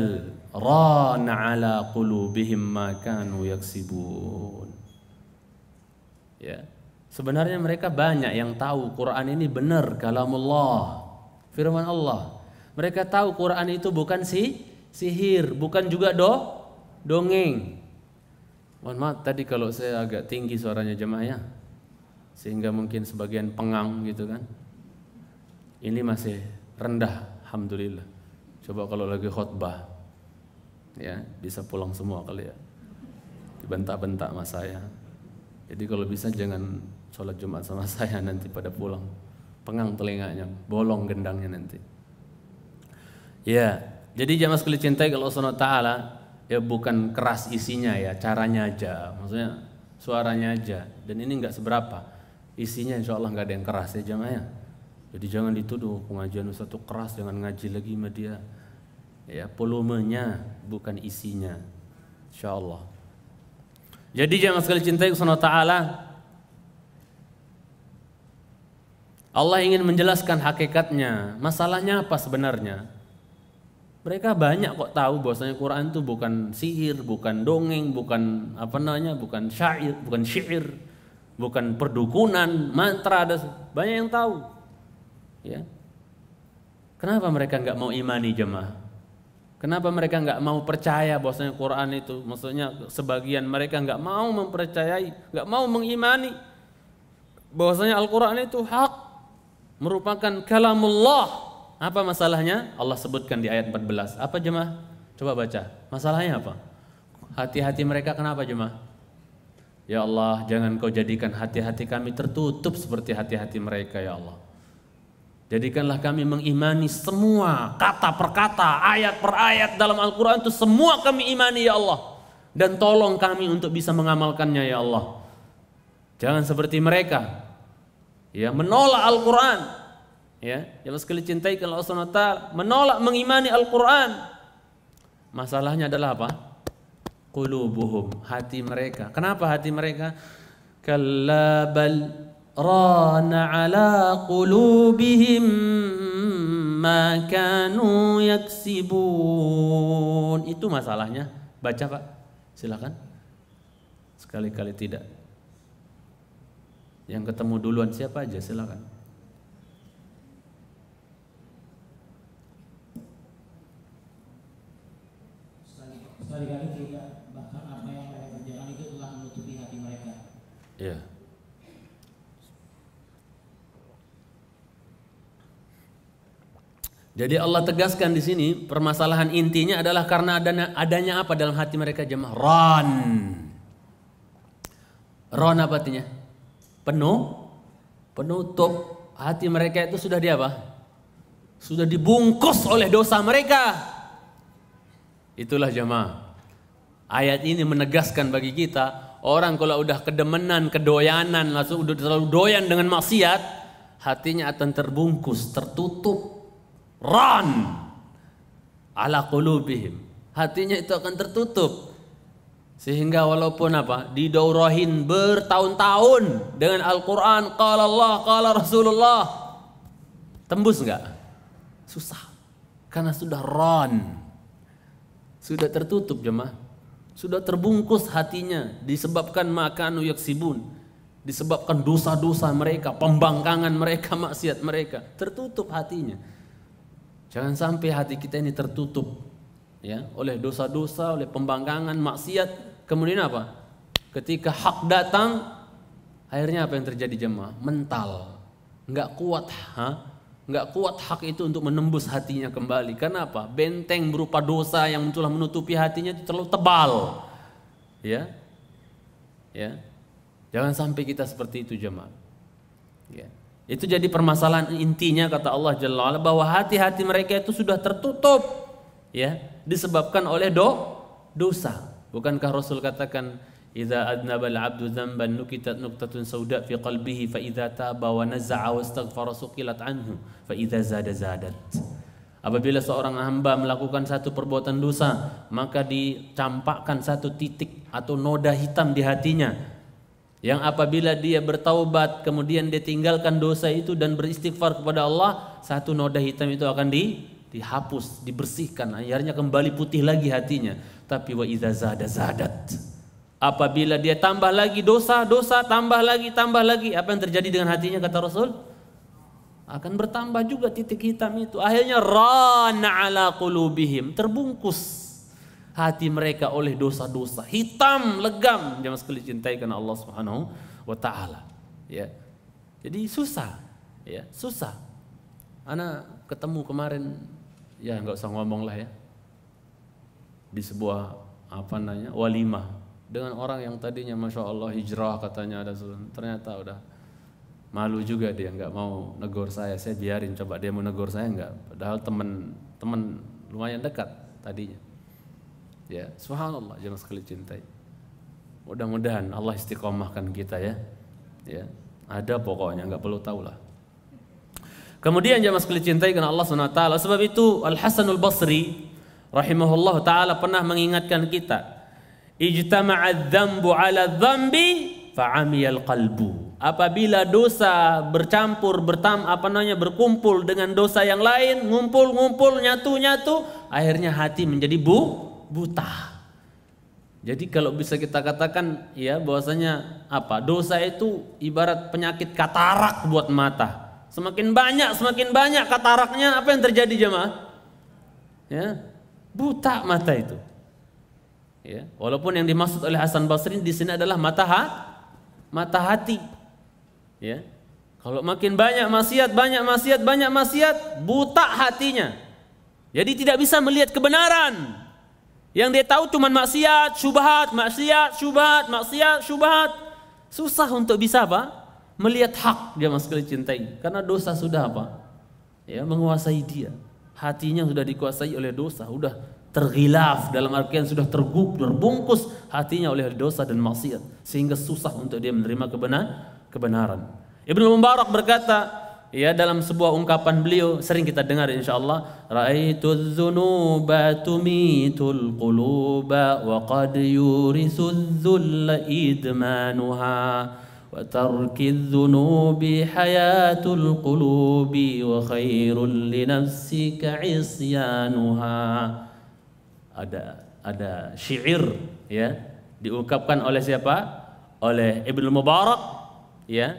rana ala qulubihim ma kanu yaksibun ya yeah. Sebenarnya mereka banyak yang tahu Quran ini benar kalamullah, firman Allah. Mereka tahu Quran itu bukan si sihir, bukan juga do dongeng. Mohon maaf tadi kalau saya agak tinggi suaranya jemaahnya sehingga mungkin sebagian pengang gitu kan. Ini masih rendah, alhamdulillah. Coba kalau lagi khutbah ya bisa pulang semua kali ya. Dibentak-bentak mas saya. Jadi kalau bisa jangan sholat Jumat sama saya nanti pada pulang. Pengang telinganya, bolong gendangnya nanti. Ya, jadi jamaah sekali cintai kalau Allah Taala ya bukan keras isinya ya, caranya aja. Maksudnya suaranya aja. Dan ini nggak seberapa. Isinya insya Allah nggak ada yang keras ya jamaah ya. Jadi jangan dituduh pengajian satu keras, jangan ngaji lagi sama dia. Ya, volumenya bukan isinya. Insya Allah. Jadi jangan sekali cintai Allah Taala Allah ingin menjelaskan hakikatnya. Masalahnya apa sebenarnya? Mereka banyak kok tahu bahwasanya Quran itu bukan sihir, bukan dongeng, bukan apa namanya, bukan syair, bukan syair, bukan perdukunan, mantra ada banyak yang tahu. Ya. Kenapa mereka nggak mau imani jemaah? Kenapa mereka nggak mau percaya bahwasanya Quran itu? Maksudnya sebagian mereka nggak mau mempercayai, nggak mau mengimani bahwasanya Al-Quran itu hak merupakan kalamullah. Apa masalahnya? Allah sebutkan di ayat 14. Apa jemaah? Coba baca. Masalahnya apa? Hati-hati mereka kenapa jemaah? Ya Allah, jangan kau jadikan hati-hati kami tertutup seperti hati-hati mereka ya Allah. Jadikanlah kami mengimani semua kata per kata, ayat per ayat dalam Al-Quran itu semua kami imani ya Allah. Dan tolong kami untuk bisa mengamalkannya ya Allah. Jangan seperti mereka ya menolak Al-Qur'an ya jelas sekali cintai kalau Subhanahu menolak mengimani Al-Qur'an masalahnya adalah apa kulubuhum hati mereka kenapa hati mereka kalla bal rana ala qulubihim ma kanu yaksibun itu masalahnya baca Pak silakan sekali-kali tidak yang ketemu duluan siapa aja silakan. Ya. Jadi Allah tegaskan di sini permasalahan intinya adalah karena adanya, adanya apa dalam hati mereka jemaah ron. Ron apa artinya? penuh penutup hati mereka itu sudah di apa? Sudah dibungkus oleh dosa mereka. Itulah jemaah. Ayat ini menegaskan bagi kita, orang kalau udah kedemenan, kedoyanan, langsung udah terlalu doyan dengan maksiat, hatinya akan terbungkus, tertutup. Ran ala qulubihim. Hatinya itu akan tertutup sehingga walaupun apa didaurahin bertahun-tahun dengan Al-Quran, kalau Allah, kalau Rasulullah, tembus nggak? Susah, karena sudah ron, sudah tertutup jemaah, sudah terbungkus hatinya disebabkan makan sibun disebabkan dosa-dosa mereka, pembangkangan mereka, maksiat mereka, tertutup hatinya. Jangan sampai hati kita ini tertutup ya oleh dosa-dosa, oleh pembangkangan, maksiat Kemudian apa? Ketika hak datang, akhirnya apa yang terjadi jemaah? Mental. Nggak kuat, ha? nggak kuat hak itu untuk menembus hatinya kembali. Karena apa? Benteng berupa dosa yang telah menutupi hatinya itu terlalu tebal. Ya. Ya. Jangan sampai kita seperti itu jemaah. Ya. Itu jadi permasalahan intinya kata Allah Jalla ala, bahwa hati-hati mereka itu sudah tertutup ya disebabkan oleh do dosa. Bukankah Rasul katakan Iza adnabal abdu zamban nukitat nuktatun sauda fi qalbihi fa iza taba wa naza'a wa staghfara suqilat anhu fa iza zada zadat. Apabila seorang hamba melakukan satu perbuatan dosa, maka dicampakkan satu titik atau noda hitam di hatinya. Yang apabila dia bertaubat, kemudian dia tinggalkan dosa itu dan beristighfar kepada Allah, satu noda hitam itu akan di, dihapus, dibersihkan, akhirnya kembali putih lagi hatinya. Tapi wa idza zada zadat. Apabila dia tambah lagi dosa, dosa tambah lagi, tambah lagi, apa yang terjadi dengan hatinya kata Rasul? Akan bertambah juga titik hitam itu. Akhirnya rana ala qulubihim, terbungkus hati mereka oleh dosa-dosa, hitam legam. Jangan sekali cintai karena Allah Subhanahu wa taala. Ya. Jadi susah, ya, susah. Anak ketemu kemarin ya nggak usah ngomong lah ya di sebuah apa namanya walimah dengan orang yang tadinya masya Allah hijrah katanya ada ternyata udah malu juga dia nggak mau negor saya saya biarin coba dia mau negor saya nggak padahal temen temen lumayan dekat tadinya ya subhanallah jangan sekali cintai mudah-mudahan Allah istiqomahkan kita ya ya ada pokoknya nggak perlu tahu lah kemudian jangan sekali cintai karena Allah taala sebab itu Al Hasanul Basri rahimahullah taala pernah mengingatkan kita ijtama'a dzambu 'ala dzambi fa'amiyal qalbu apabila dosa bercampur bertam apa namanya berkumpul dengan dosa yang lain ngumpul ngumpul nyatu nyatu akhirnya hati menjadi bu buta jadi kalau bisa kita katakan ya bahwasanya apa dosa itu ibarat penyakit katarak buat mata. Semakin banyak, semakin banyak kataraknya apa yang terjadi jemaah? Ya, Buta mata itu. Ya, walaupun yang dimaksud oleh Hasan Basri di sini adalah mata hat, mata hati. Ya. Kalau makin banyak maksiat, banyak maksiat, banyak maksiat, buta hatinya. Jadi tidak bisa melihat kebenaran. Yang dia tahu cuma maksiat, syubhat, maksiat, syubhat, maksiat, syubhat. Susah untuk bisa apa? Melihat hak dia masih cintai karena dosa sudah apa? Ya, menguasai dia hatinya sudah dikuasai oleh dosa, sudah tergilaf dalam artian sudah terguk, terbungkus hatinya oleh dosa dan maksiat sehingga susah untuk dia menerima kebenaran kebenaran. Ibnu Mubarak berkata, ya dalam sebuah ungkapan beliau sering kita dengar insyaallah, raaitu dzunuba tumitul quluba wa qad yurisu idmanuha. وترك الذنوب حياة القلوب وخير لنفسك عصيانها ada ada syair ya diungkapkan oleh siapa oleh Ibnu Mubarak ya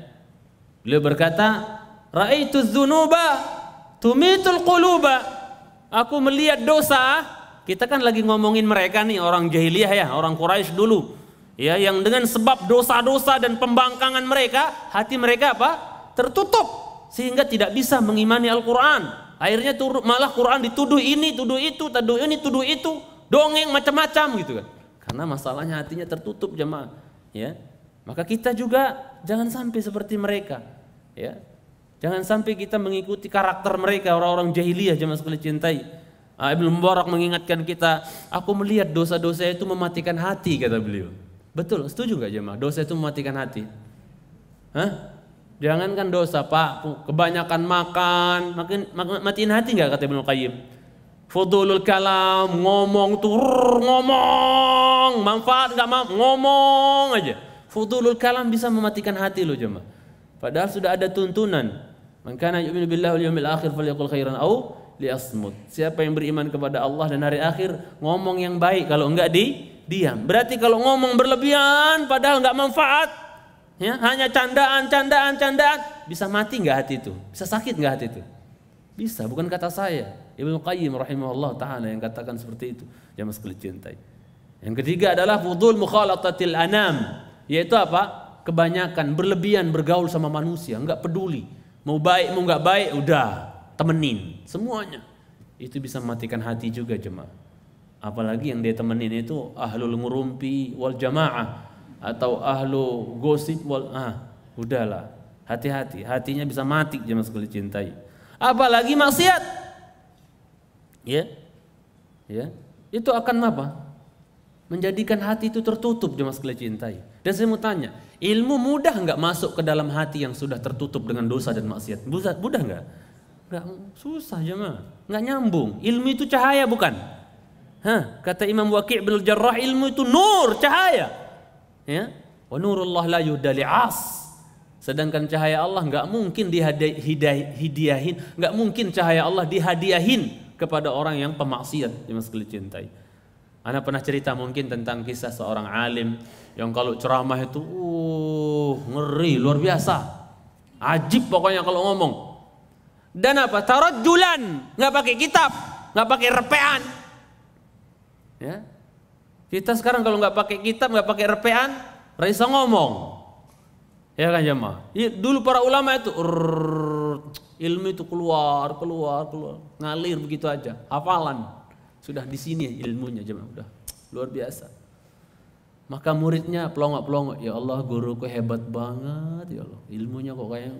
beliau berkata raaitu dzunuba tumitul quluba aku melihat dosa kita kan lagi ngomongin mereka nih orang jahiliyah ya orang Quraisy dulu ya yang dengan sebab dosa-dosa dan pembangkangan mereka hati mereka apa tertutup sehingga tidak bisa mengimani Al-Qur'an akhirnya turut malah Quran dituduh ini tuduh itu tuduh ini tuduh itu dongeng macam-macam gitu kan karena masalahnya hatinya tertutup jemaah ya maka kita juga jangan sampai seperti mereka ya jangan sampai kita mengikuti karakter mereka orang-orang jahiliyah jemaah sekali cintai ah, Ibnu Mubarak mengingatkan kita, aku melihat dosa-dosa itu mematikan hati kata beliau. Betul, setuju gak jemaah? Dosa itu mematikan hati. Hah? Jangankan dosa pak, kebanyakan makan, makin, matiin hati nggak kata Ibnu Qayyim. Fudulul kalam, ngomong tur, ngomong, manfaat nggak mau ngomong aja. Fudulul kalam bisa mematikan hati loh jemaah. Padahal sudah ada tuntunan. Makanya yu'minu billahi wal yawmil akhir falyaqul khairan au liasmut. Siapa yang beriman kepada Allah dan hari akhir, ngomong yang baik kalau enggak di diam. Berarti kalau ngomong berlebihan padahal nggak manfaat, ya hanya candaan, candaan, candaan, bisa mati nggak hati itu? Bisa sakit nggak hati itu? Bisa, bukan kata saya. Ibnu Qayyim rahimahullah taala yang katakan seperti itu. Ya mas cintai. Yang ketiga adalah fudul mukhalatatil anam, yaitu apa? Kebanyakan berlebihan bergaul sama manusia, nggak peduli. Mau baik mau nggak baik, udah temenin semuanya. Itu bisa mematikan hati juga jemaah apalagi yang dia temenin itu ahlul ngurumpi wal jamaah atau ahlu gosip wal ah udahlah hati-hati hatinya bisa mati jemaah sekali cintai apalagi maksiat ya ya itu akan apa menjadikan hati itu tertutup jemaah sekali cintai dan saya mau tanya ilmu mudah nggak masuk ke dalam hati yang sudah tertutup dengan dosa dan maksiat mudah nggak nggak susah jemaah nggak nyambung ilmu itu cahaya bukan Hah, kata Imam Waqi' bin Jarrah ilmu itu nur, cahaya. Ya. Wa nurullah la yudali as. Sedangkan cahaya Allah enggak mungkin dihadiahin, enggak mungkin cahaya Allah dihadiahin kepada orang yang pemaksiat, yang sekali cintai. Anda pernah cerita mungkin tentang kisah seorang alim yang kalau ceramah itu uh, ngeri, luar biasa. Ajib pokoknya kalau ngomong. Dan apa? Tarot julan, nggak pakai kitab, enggak pakai repean, Ya. Kita sekarang kalau nggak pakai kitab, nggak pakai repean, Raisa ngomong. Ya kan jemaah. Ya, dulu para ulama itu rrr, ilmu itu keluar, keluar, keluar, ngalir begitu aja. Hafalan sudah di sini ya ilmunya jemaah udah luar biasa. Maka muridnya pelongok-pelongok, ya Allah guruku hebat banget ya Allah. Ilmunya kok kayak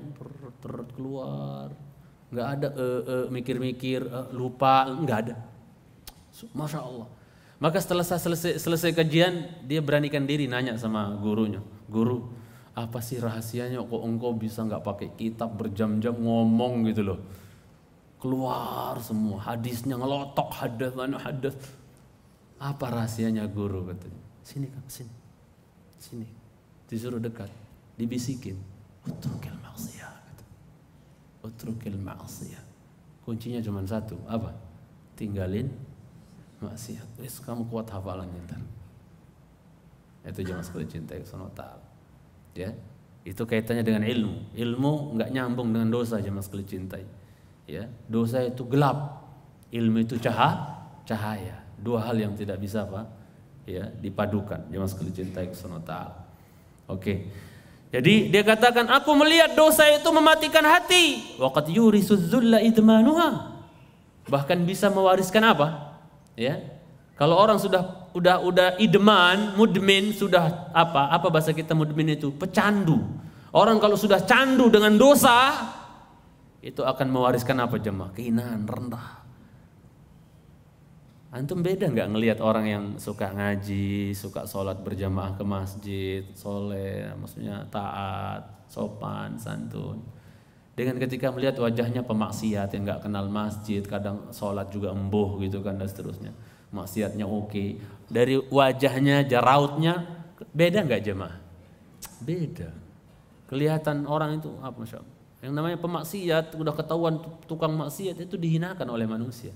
rrr, keluar. nggak ada eh, eh, mikir-mikir, uh, uh, uh, lupa, nggak ada. Masya Allah. Maka setelah selesai, selesai kajian, dia beranikan diri nanya sama gurunya. Guru, apa sih rahasianya kok engkau bisa nggak pakai kitab berjam-jam ngomong gitu loh. Keluar semua, hadisnya ngelotok, hadas, mana hadas. Apa rahasianya guru katanya. Sini kak, sini. Sini. Disuruh dekat, dibisikin. Utrukil maksiyah. Utrukil maksiyah. Kuncinya cuma satu, apa? Tinggalin maksiat wis kamu kuat hafalannya ntar itu jangan sekali cinta sama taala ya itu kaitannya dengan ilmu ilmu nggak nyambung dengan dosa jangan sekali cinta, ya dosa itu gelap ilmu itu cahaya cahaya dua hal yang tidak bisa apa, ya dipadukan jangan sekali cintai sama taala oke Jadi dia katakan aku melihat dosa itu mematikan hati. Waqat zulla idmanuha. Bahkan bisa mewariskan apa? ya kalau orang sudah udah udah idman mudmin sudah apa apa bahasa kita mudmin itu pecandu orang kalau sudah candu dengan dosa itu akan mewariskan apa jemaah keinginan rendah antum beda nggak ngelihat orang yang suka ngaji suka sholat berjamaah ke masjid soleh maksudnya taat sopan santun dengan ketika melihat wajahnya pemaksiat yang nggak kenal masjid, kadang sholat juga embuh gitu kan dan seterusnya. Maksiatnya oke. Okay. Dari wajahnya, jarautnya beda nggak jemaah? Beda. Kelihatan orang itu apa ah, masya Allah. Yang namanya pemaksiat, udah ketahuan tukang maksiat itu dihinakan oleh manusia.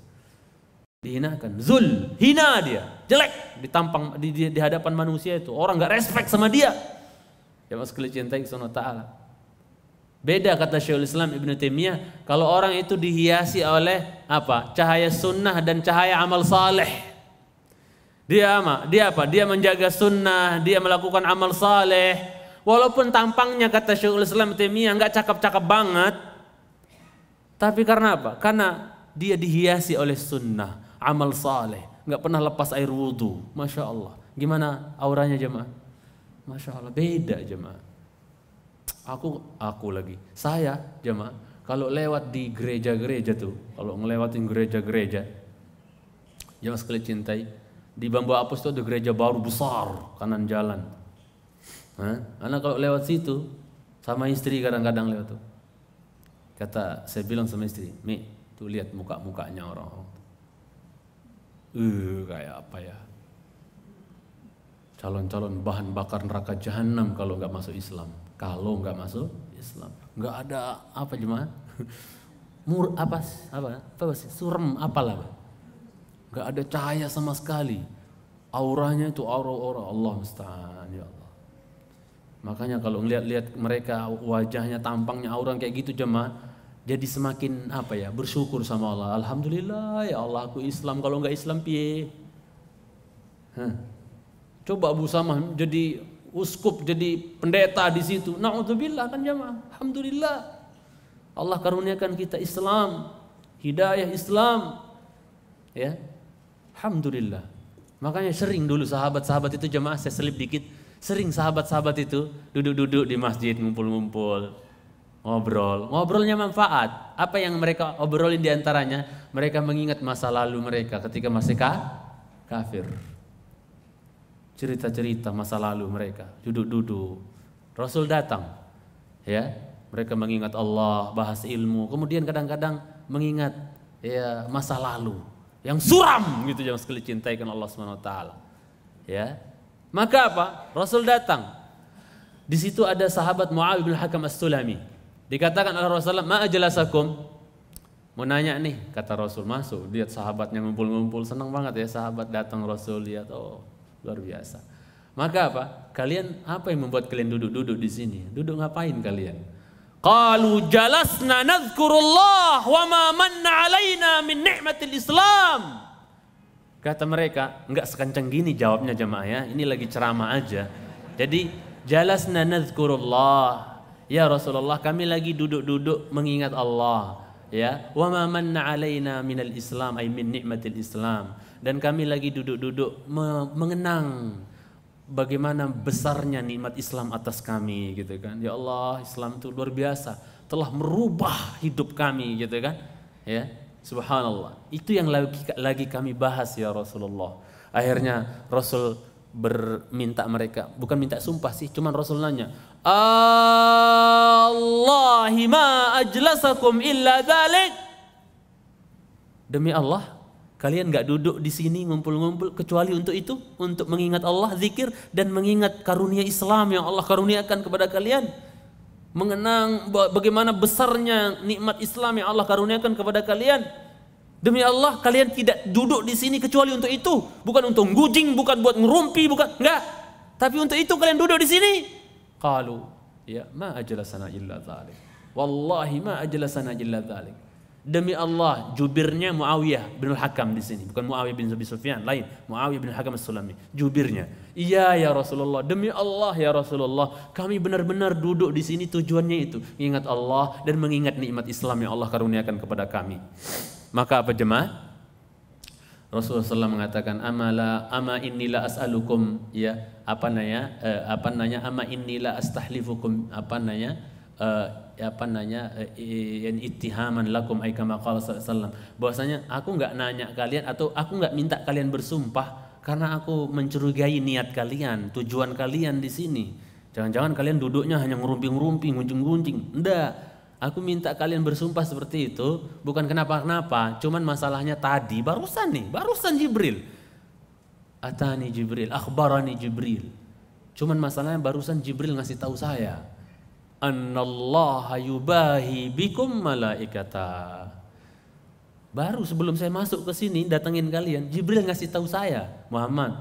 Dihinakan, zul, hina dia, jelek ditampang di, di, di hadapan manusia itu. Orang nggak respect sama dia. Ya mas sekali cintai Subhanahu Taala. Beda kata Syekhul Islam Ibn Taimiyah kalau orang itu dihiasi oleh apa? Cahaya sunnah dan cahaya amal saleh. Dia apa? Dia apa? Dia menjaga sunnah, dia melakukan amal saleh. Walaupun tampangnya kata Syekhul Islam Taimiyah nggak cakep-cakep banget, tapi karena apa? Karena dia dihiasi oleh sunnah, amal saleh, nggak pernah lepas air wudhu. Masya Allah. Gimana auranya jemaah? Masya Allah beda jemaah. Aku aku lagi. Saya jemaah kalau lewat di gereja-gereja tuh, kalau ngelewatin gereja-gereja, jemaah sekali cintai, di bambu apus tuh ada gereja baru besar kanan jalan. Hah? karena kalau lewat situ sama istri kadang-kadang lewat tuh. Kata saya bilang sama istri, Mi, tuh lihat muka-mukanya orang-orang. Uh, eh, kayak apa ya? Calon-calon bahan bakar neraka jahanam kalau nggak masuk Islam kalau nggak masuk Islam nggak ada apa jemaah mur apa apa apa sih surem apalah nggak ada cahaya sama sekali auranya itu aura-aura Allah mustahil ya Allah makanya kalau ngeliat-liat mereka wajahnya tampangnya aura kayak gitu jemaah jadi semakin apa ya bersyukur sama Allah alhamdulillah ya Allah aku Islam kalau nggak Islam pie, Hah. coba Abu Samah jadi uskup jadi pendeta di situ. Nauzubillah kan jemaah, Alhamdulillah. Allah karuniakan kita Islam, hidayah Islam. Ya. Alhamdulillah. Makanya sering dulu sahabat-sahabat itu jemaah saya selip dikit, sering sahabat-sahabat itu duduk-duduk di masjid ngumpul-ngumpul ngobrol. Ngobrolnya manfaat. Apa yang mereka obrolin diantaranya? Mereka mengingat masa lalu mereka ketika masih kafir cerita-cerita masa lalu mereka, duduk-duduk. Rasul datang, ya, mereka mengingat Allah, bahas ilmu, kemudian kadang-kadang mengingat ya masa lalu yang suram gitu yang sekali cintaikan Allah Subhanahu wa taala. Ya. Maka apa? Rasul datang. Di situ ada sahabat Muawiyah bin Hakam As-Sulami. Dikatakan oleh Rasulullah, "Ma ajlasakum?" Mau nanya nih, kata Rasul masuk, lihat sahabatnya ngumpul-ngumpul, senang banget ya sahabat datang Rasul lihat, oh luar biasa. Maka apa? Kalian apa yang membuat kalian duduk-duduk di sini? Duduk ngapain kalian? Qalu jalasna nazkurullah wa ma manna alaina min ni'matil Islam. Kata mereka, enggak sekencang gini jawabnya jemaah ya. Ini lagi ceramah aja. Jadi jalasna nazkurullah. Ya Rasulullah, kami lagi duduk-duduk mengingat Allah ya wa ma manna alaina minal islam ay min ni'matil islam dan kami lagi duduk-duduk mengenang bagaimana besarnya nikmat Islam atas kami gitu kan. Ya Allah, Islam itu luar biasa, telah merubah hidup kami gitu kan. Ya, subhanallah. Itu yang lagi lagi kami bahas ya Rasulullah. Akhirnya Rasul berminta mereka, bukan minta sumpah sih, cuman Rasul nanya, "Allahi ma ajlasakum illa dhalik." Demi Allah, Kalian nggak duduk di sini ngumpul-ngumpul kecuali untuk itu, untuk mengingat Allah, zikir dan mengingat karunia Islam yang Allah karuniakan kepada kalian. Mengenang bagaimana besarnya nikmat Islam yang Allah karuniakan kepada kalian. Demi Allah, kalian tidak duduk di sini kecuali untuk itu, bukan untuk gujing, bukan buat ngerumpi, bukan enggak. Tapi untuk itu kalian duduk di sini. Kalau ya ma ajlasana illa dzalik. Wallahi ma ajlasana illa dzalik. Demi Allah, jubirnya Muawiyah bin Al-Hakam di sini, bukan Muawiyah bin Abi Sufyan, lain. Muawiyah bin Al-Hakam As-Sulami, jubirnya. Iya ya Rasulullah, demi Allah ya Rasulullah, kami benar-benar duduk di sini tujuannya itu, mengingat Allah dan mengingat nikmat Islam yang Allah karuniakan kepada kami. Maka apa jemaah? Rasulullah SAW mengatakan amala ama innila as'alukum ya apa nanya eh, apa nanya ama innila astahlifukum apa nanya eh, apa nanya eh, yang ittihaman lakum ay kama qala bahwasanya aku nggak nanya kalian atau aku nggak minta kalian bersumpah karena aku mencurigai niat kalian tujuan kalian di sini jangan-jangan kalian duduknya hanya ngerumping-rumping ngunjung-ngunjung, enggak aku minta kalian bersumpah seperti itu bukan kenapa-kenapa cuman masalahnya tadi barusan nih barusan Jibril atani Jibril akhbarani Jibril cuman masalahnya barusan Jibril ngasih tahu saya annallaha yubahi bikum malaikata. Baru sebelum saya masuk ke sini datengin kalian, Jibril ngasih tahu saya, Muhammad,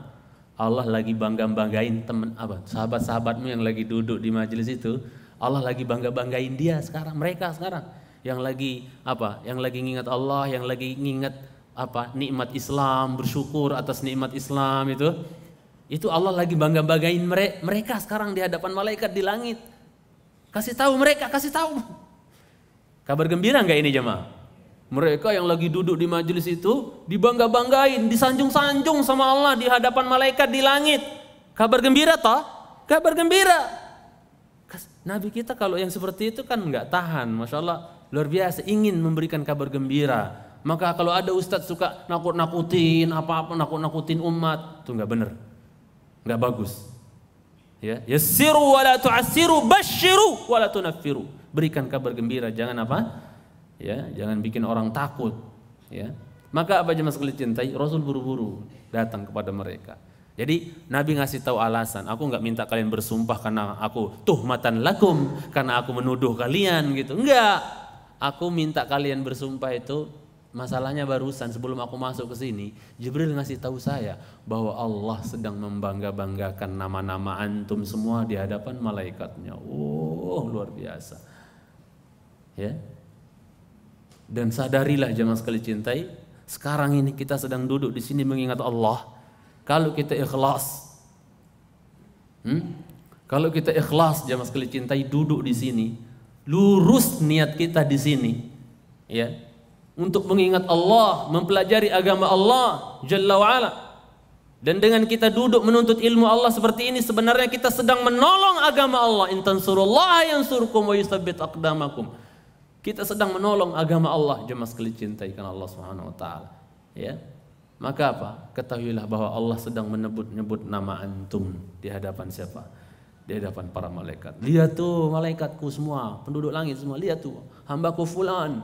Allah lagi bangga-banggain teman abad, sahabat-sahabatmu yang lagi duduk di majelis itu, Allah lagi bangga-banggain dia sekarang, mereka sekarang yang lagi apa? Yang lagi ingat Allah, yang lagi ingat apa? nikmat Islam, bersyukur atas nikmat Islam itu. Itu Allah lagi bangga-banggain mereka sekarang di hadapan malaikat di langit. Kasih tahu mereka, kasih tahu. Kabar gembira nggak ini jemaah? Mereka yang lagi duduk di majelis itu dibangga-banggain, disanjung-sanjung sama Allah di hadapan malaikat di langit. Kabar gembira toh? Kabar gembira. Nabi kita kalau yang seperti itu kan nggak tahan, masya Allah luar biasa ingin memberikan kabar gembira. Maka kalau ada ustadz suka nakut-nakutin apa-apa, nakut-nakutin umat, itu nggak bener, nggak bagus. Ya, yasiru wa la tu'assiru, basyiru wa la tunaffiru. Berikan kabar gembira, jangan apa? Ya, jangan bikin orang takut, ya. Maka apa jemaah sekalian cintai, Rasul buru-buru datang kepada mereka. Jadi Nabi ngasih tahu alasan, aku nggak minta kalian bersumpah karena aku tuhmatan lakum, karena aku menuduh kalian gitu. Enggak. Aku minta kalian bersumpah itu Masalahnya barusan sebelum aku masuk ke sini, Jibril ngasih tahu saya bahwa Allah sedang membangga-banggakan nama-nama antum semua di hadapan malaikatnya. Oh, luar biasa. Ya. Dan sadarilah jemaah sekali cintai, sekarang ini kita sedang duduk di sini mengingat Allah. Kalau kita ikhlas, hmm? kalau kita ikhlas jemaah sekali cintai duduk di sini, lurus niat kita di sini, ya untuk mengingat Allah, mempelajari agama Allah Jalla ala. Dan dengan kita duduk menuntut ilmu Allah seperti ini sebenarnya kita sedang menolong agama Allah. Intansurullah yang surkum wa yusabbit aqdamakum. Kita sedang menolong agama Allah, jemaah sekalian cintaikan Allah Subhanahu wa taala. Ya. Maka apa? Ketahuilah bahwa Allah sedang menyebut nyebut nama antum di hadapan siapa? Di hadapan para malaikat. Lihat tuh malaikatku semua, penduduk langit semua, lihat tuh hambaku fulan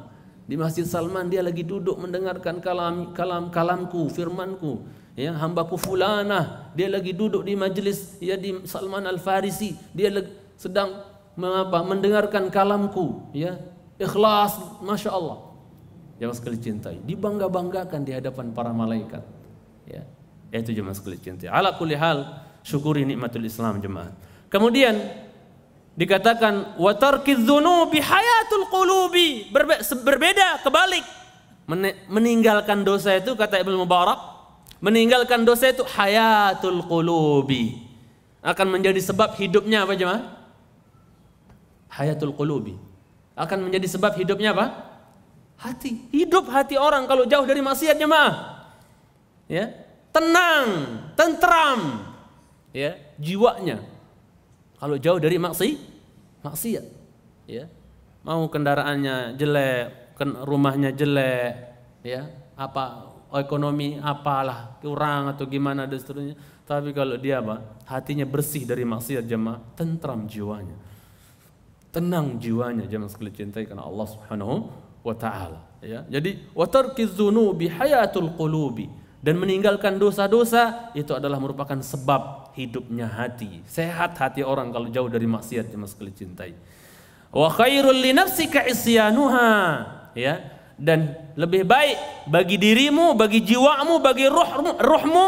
di Masjid Salman dia lagi duduk mendengarkan kalam kalam kalamku, firmanku. Ya, hambaku fulana dia lagi duduk di majelis ya di Salman Al-Farisi, dia lagi, sedang mengapa? mendengarkan kalamku, ya. Ikhlas, Masya Allah Jemaah sekali cintai, dibangga-banggakan di hadapan para malaikat. Ya. Itu jemaah sekali cintai. Ala kulli hal, syukuri nikmatul Islam jemaah. Kemudian dikatakan watarkiz dzunubi hayatul qulubi berbeda kebalik meninggalkan dosa itu kata Ibnu Mubarak meninggalkan dosa itu hayatul qulubi akan menjadi sebab hidupnya apa jemaah hayatul qulubi akan menjadi sebab hidupnya apa hati hidup hati orang kalau jauh dari maksiat jemaah ya tenang tentram ya jiwanya kalau jauh dari maksiat maksiat ya mau kendaraannya jelek rumahnya jelek ya apa ekonomi apalah kurang atau gimana dan seterusnya tapi kalau dia apa hatinya bersih dari maksiat jemaah tentram jiwanya tenang jiwanya jemaah sekalian cintai karena Allah Subhanahu wa taala ya jadi watarkiz dzunubi hayatul qulubi dan meninggalkan dosa-dosa itu adalah merupakan sebab hidupnya hati. Sehat hati orang kalau jauh dari maksiat yang sekali cintai. Wa khairul linafsika isyanuha. Ya. Dan lebih baik bagi dirimu, bagi jiwamu, bagi rohmu, rohmu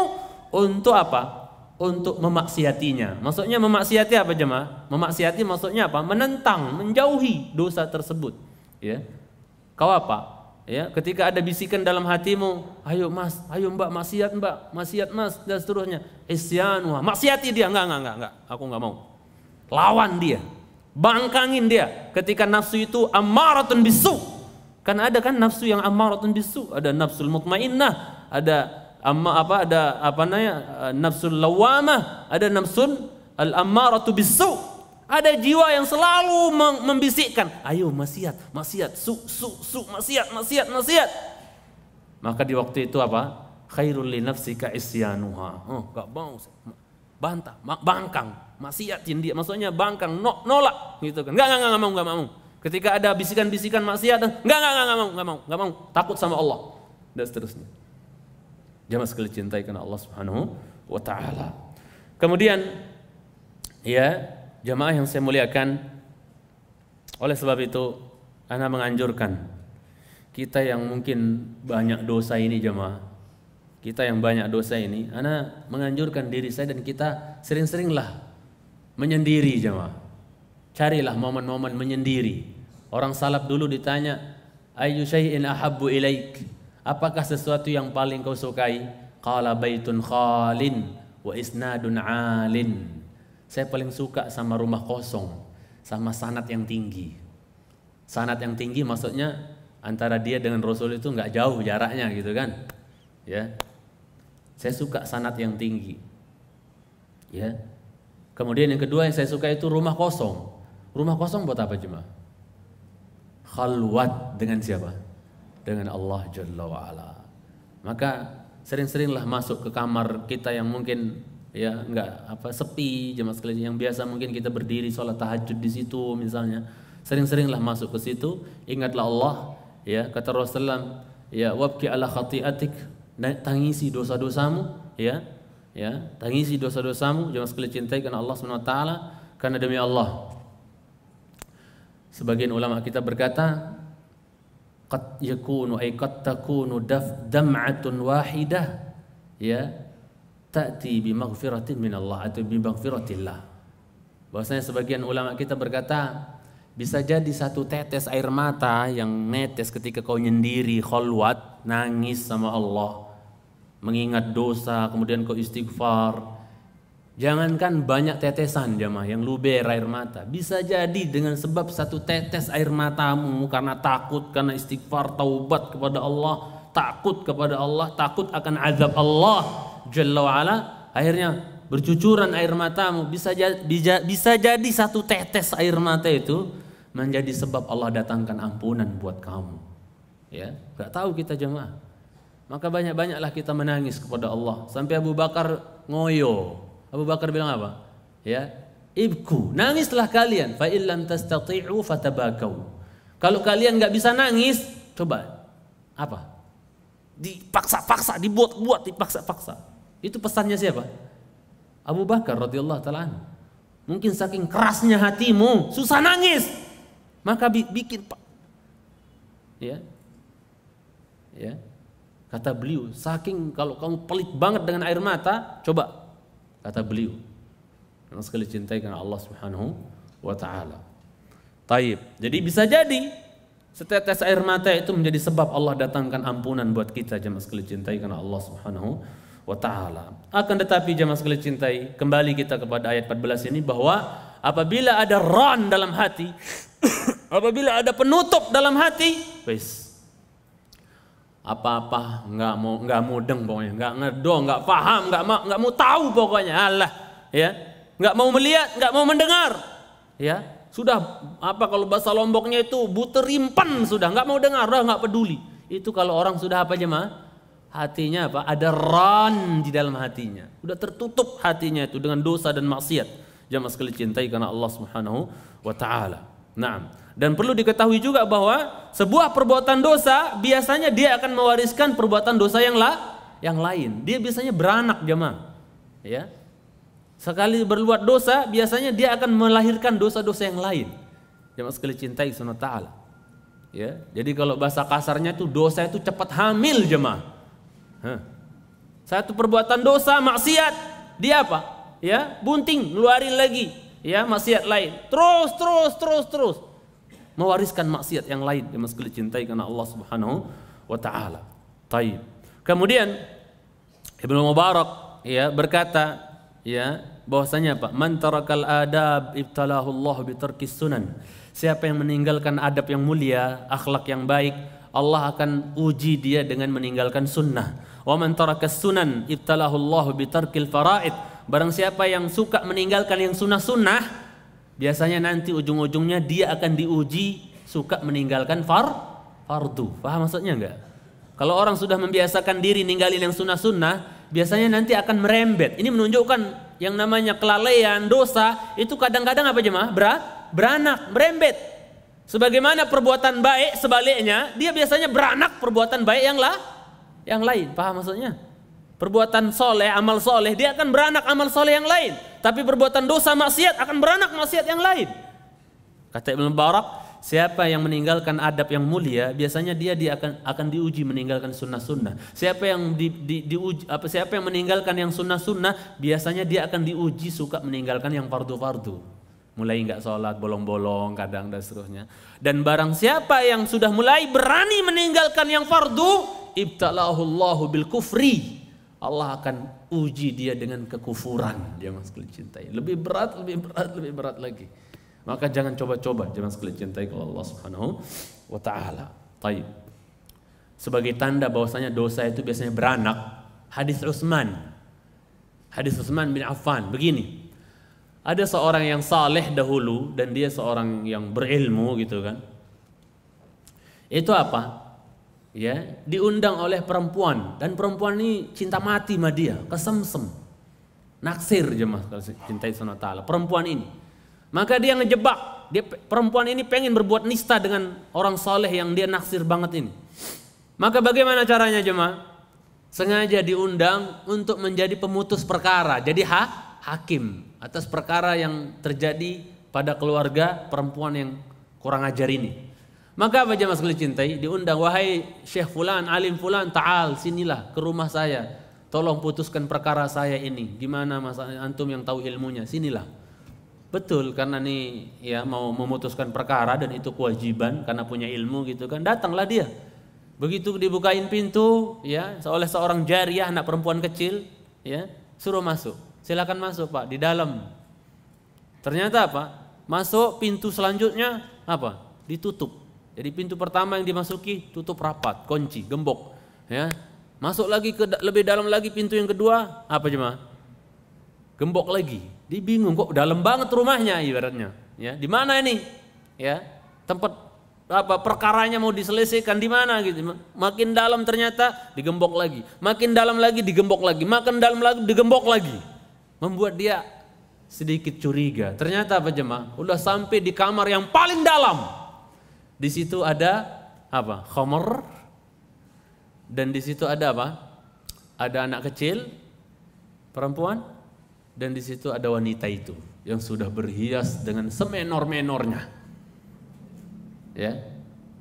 untuk apa? Untuk memaksiatinya. Maksudnya memaksiati apa jemaah? Memaksiati maksudnya apa? Menentang, menjauhi dosa tersebut. Ya. Kau apa? Ya, ketika ada bisikan dalam hatimu, ayo mas, ayo mbak, maksiat mbak, maksiat mas, dan seterusnya. Isyan, wah, maksiati dia, enggak, enggak, enggak, enggak, aku enggak mau. Lawan dia, bangkangin dia. Ketika nafsu itu amaratun bisu. kan ada kan nafsu yang amaratun bisu, ada nafsu mutmainnah, ada amma apa ada apa namanya eh, nafsul lawamah, ada nafsu al amaratu bisu ada jiwa yang selalu membisikkan, ayo maksiat, maksiat, su, su, su, maksiat, maksiat, maksiat. Maka di waktu itu apa? Khairul li nafsika isyanuha. Oh, gak mau. Bantah, bangkang, maksiatin dia. Maksudnya bangkang, no, nolak gitu kan. Gak, gak, gak, gak mau, gak mau. Ketika ada bisikan-bisikan maksiat, enggak, gak gak, gak mau, gak mau, gak mau, takut sama Allah dan seterusnya. Jamaah sekali cintai karena Allah Subhanahu wa taala. Kemudian ya Jamaah yang saya muliakan, oleh sebab itu Ana menganjurkan kita yang mungkin banyak dosa ini jamaah, kita yang banyak dosa ini, Ana menganjurkan diri saya dan kita sering-seringlah menyendiri jamaah. Carilah momen-momen menyendiri. Orang salaf dulu ditanya, "Ayu syai'in ahabbu ilaik?" Apakah sesuatu yang paling kau sukai? Qala baitun khalin wa isnadun alin. Saya paling suka sama rumah kosong, sama sanat yang tinggi. Sanat yang tinggi maksudnya antara dia dengan Rasul itu nggak jauh jaraknya gitu kan. Ya. Saya suka sanat yang tinggi. Ya. Kemudian yang kedua yang saya suka itu rumah kosong. Rumah kosong buat apa cuma? Khalwat dengan siapa? Dengan Allah Jalla wa'ala. Maka sering-seringlah masuk ke kamar kita yang mungkin ya nggak apa sepi jemaah sekalian yang biasa mungkin kita berdiri sholat tahajud di situ misalnya sering-seringlah masuk ke situ ingatlah Allah ya kata Rasulullah ya wabki ala khati'atik nah, tangisi dosa-dosamu ya ya tangisi dosa-dosamu jemaah sekalian cintai karena Allah Subhanahu wa taala karena demi Allah sebagian ulama kita berkata qad yakunu ay qad takunu dam'atun wahidah ya ta'ti bi maghfiratin min Allah atau bi maghfiratillah. Bahwasanya sebagian ulama kita berkata bisa jadi satu tetes air mata yang netes ketika kau nyendiri kholwat nangis sama Allah mengingat dosa kemudian kau istighfar jangankan banyak tetesan jamaah yang luber air mata bisa jadi dengan sebab satu tetes air matamu karena takut karena istighfar taubat kepada Allah takut kepada Allah takut akan azab Allah Jalla wa'ala akhirnya bercucuran air matamu bisa jadi, bisa jadi satu tetes air mata itu menjadi sebab Allah datangkan ampunan buat kamu ya Gak tahu kita jemaah maka banyak-banyaklah kita menangis kepada Allah sampai Abu Bakar ngoyo Abu Bakar bilang apa ya ibku nangislah kalian fa illam tastati'u fatabakau kalau kalian nggak bisa nangis coba apa dipaksa-paksa dibuat-buat dipaksa-paksa itu pesannya siapa? Abu Bakar radhiyallahu taala Mungkin saking kerasnya hatimu, susah nangis. Maka bikin pak. ya. Ya. Kata beliau, saking kalau kamu pelit banget dengan air mata, coba kata beliau. Karena sekali cintai karena Allah Subhanahu wa taala. Taib. Jadi bisa jadi Setetes air mata itu menjadi sebab Allah datangkan ampunan buat kita jemaah sekali cintai karena Allah Subhanahu wa taala. Akan tetapi jemaah sekalian cintai, kembali kita kepada ayat 14 ini bahwa apabila ada ran dalam hati, apabila ada penutup dalam hati, apa-apa nggak mau nggak mudeng pokoknya nggak ngedo nggak paham nggak mau nggak mau tahu pokoknya Allah ya nggak mau melihat nggak mau mendengar ya sudah apa kalau bahasa lomboknya itu buterimpan sudah nggak mau dengar nggak peduli itu kalau orang sudah apa aja mah hatinya apa? Ada ran di dalam hatinya. Udah tertutup hatinya itu dengan dosa dan maksiat. Jamaah sekali cintai karena Allah Subhanahu wa taala. Naam. Dan perlu diketahui juga bahwa sebuah perbuatan dosa biasanya dia akan mewariskan perbuatan dosa yang la yang lain. Dia biasanya beranak jemaah Ya. Sekali berbuat dosa biasanya dia akan melahirkan dosa-dosa yang lain. jemaah sekali cintai sunnah taala. Ya. Jadi kalau bahasa kasarnya itu dosa itu cepat hamil jemaah. Satu perbuatan dosa maksiat, dia apa? Ya, bunting, ngeluarin lagi, ya maksiat lain. Terus, terus, terus, terus. Mewariskan maksiat yang lain yang masih dicintai karena Allah Subhanahu wa taala. Taib. Kemudian Ibnu Mubarak ya berkata ya bahwasanya apa? Man tarakal adab ibtalahu Allah bi sunan. Siapa yang meninggalkan adab yang mulia, akhlak yang baik, Allah akan uji dia dengan meninggalkan sunnah. Wa man taraka sunan ibtalahu Allah bitarkil fara'id. Barang siapa yang suka meninggalkan yang sunnah-sunnah, biasanya nanti ujung-ujungnya dia akan diuji suka meninggalkan far fardu. Faham maksudnya enggak? Kalau orang sudah membiasakan diri ninggalin yang sunnah-sunnah, biasanya nanti akan merembet. Ini menunjukkan yang namanya kelalaian, dosa, itu kadang-kadang apa jemaah? Berat, beranak, merembet. Sebagaimana perbuatan baik sebaliknya, dia biasanya beranak perbuatan baik yang lah yang lain. Paham maksudnya? Perbuatan soleh, amal soleh, dia akan beranak amal soleh yang lain. Tapi perbuatan dosa maksiat akan beranak maksiat yang lain. Kata Ibn Barak, siapa yang meninggalkan adab yang mulia, biasanya dia, dia akan akan diuji meninggalkan sunnah-sunnah. Siapa yang di, di, diuji, apa, siapa yang meninggalkan yang sunnah-sunnah, biasanya dia akan diuji suka meninggalkan yang fardu-fardu mulai nggak sholat bolong-bolong kadang dan seterusnya dan barang siapa yang sudah mulai berani meninggalkan yang fardu ibtalahu Allahu bil kufri. Allah akan uji dia dengan kekufuran. dia sekali cintai. Lebih berat, lebih berat, lebih berat lagi. Maka jangan coba-coba, jangan sekali cintai kalau Allah Subhanahu wa taala. Taib. Sebagai tanda bahwasanya dosa itu biasanya beranak, hadis Utsman. Hadis Utsman bin Affan begini. Ada seorang yang saleh dahulu dan dia seorang yang berilmu gitu kan. Itu apa? ya diundang oleh perempuan dan perempuan ini cinta mati sama dia kesemsem naksir jemaah cintai sunnah taala perempuan ini maka dia ngejebak dia perempuan ini pengen berbuat nista dengan orang soleh yang dia naksir banget ini maka bagaimana caranya jemaah sengaja diundang untuk menjadi pemutus perkara jadi ha hakim atas perkara yang terjadi pada keluarga perempuan yang kurang ajar ini maka apa jemaah sekalian cintai? Diundang, wahai Syekh Fulan, Alim Fulan, ta'al, sinilah ke rumah saya. Tolong putuskan perkara saya ini. Gimana mas antum yang tahu ilmunya? Sinilah. Betul, karena nih ya mau memutuskan perkara dan itu kewajiban karena punya ilmu gitu kan. Datanglah dia. Begitu dibukain pintu ya oleh seorang jariah anak perempuan kecil ya suruh masuk. Silakan masuk Pak di dalam. Ternyata apa? Masuk pintu selanjutnya apa? Ditutup jadi pintu pertama yang dimasuki tutup rapat, kunci, gembok. Ya, masuk lagi ke lebih dalam lagi pintu yang kedua apa cuma? Gembok lagi. Dia bingung kok dalam banget rumahnya ibaratnya. Ya, di mana ini? Ya, tempat apa perkaranya mau diselesaikan di mana gitu. Makin dalam ternyata digembok lagi, makin dalam lagi digembok lagi, makin dalam lagi digembok lagi. Membuat dia sedikit curiga. Ternyata apa jemaah? Udah sampai di kamar yang paling dalam. Di situ ada apa? Khomer. Dan di situ ada apa? Ada anak kecil, perempuan, dan di situ ada wanita itu yang sudah berhias dengan semenor-menornya. Ya,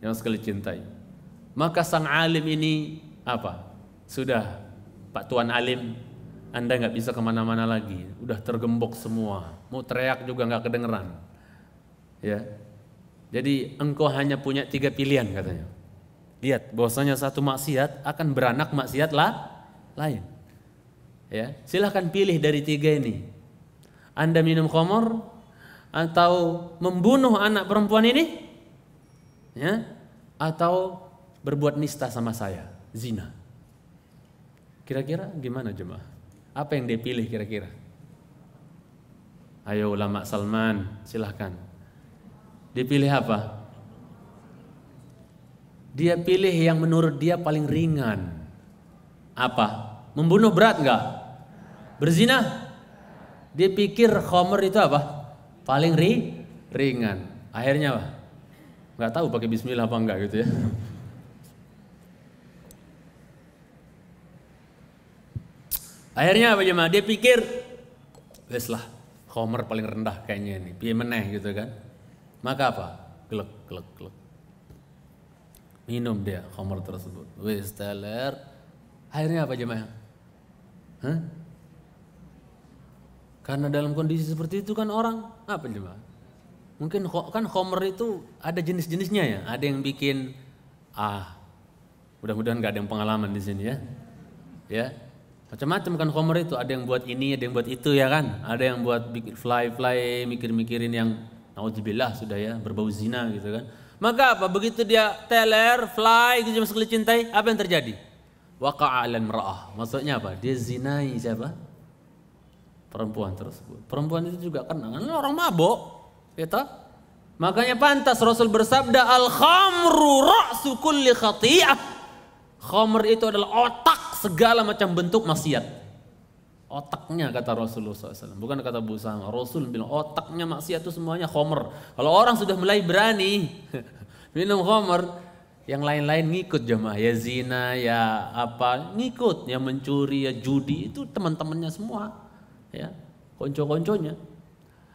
yang sekali cintai. Maka sang alim ini apa? Sudah Pak Tuan Alim, Anda nggak bisa kemana-mana lagi. Udah tergembok semua. Mau teriak juga nggak kedengeran. Ya, jadi engkau hanya punya tiga pilihan katanya. Lihat, bahwasanya satu maksiat akan beranak maksiat lah, lain. Ya, silahkan pilih dari tiga ini. Anda minum khamar atau membunuh anak perempuan ini, ya, atau berbuat nista sama saya, zina. Kira-kira gimana jemaah? Apa yang dia pilih kira-kira? Ayo ulama Salman, silahkan Dipilih apa? Dia pilih yang menurut dia paling ringan. Apa? Membunuh berat enggak? Berzina? Dia pikir khomer itu apa? Paling ri ringan. Akhirnya apa? Nggak tahu pakai bismillah apa enggak gitu ya. Akhirnya apa jemaah? Dia pikir, wes lah, khomer paling rendah kayaknya ini, Pilih meneh gitu kan. Maka apa? Gelek, gelek, gelek. Minum dia khamar tersebut. Wis teler. Akhirnya apa jemaah? Hah? Karena dalam kondisi seperti itu kan orang apa jemaah? Mungkin kan khamar itu ada jenis-jenisnya ya. Ada yang bikin ah. Mudah-mudahan gak ada yang pengalaman di sini ya. Ya, macam-macam kan komer itu ada yang buat ini ada yang buat itu ya kan ada yang buat bikin fly fly mikir mikirin yang Naudzubillah sudah ya berbau zina gitu kan. Maka apa? Begitu dia teler, fly, gitu sekali cintai, apa yang terjadi? Waka'alan mar'ah. Maksudnya apa? Dia zinai siapa? Perempuan tersebut. Perempuan itu juga kena. Kan? Orang mabok. Gitu. Makanya pantas Rasul bersabda, Al-khamru ra'su kulli khati'ah. Khamr itu adalah otak segala macam bentuk maksiat otaknya kata Rasulullah SAW. Bukan kata Bu Sama. Rasul bilang otaknya maksiat itu semuanya khomer. Kalau orang sudah mulai berani minum khomer, yang lain-lain ngikut jemaah. Ya zina, ya apa, ngikut. Ya mencuri, ya judi, itu teman-temannya semua. Ya, konco-konconya.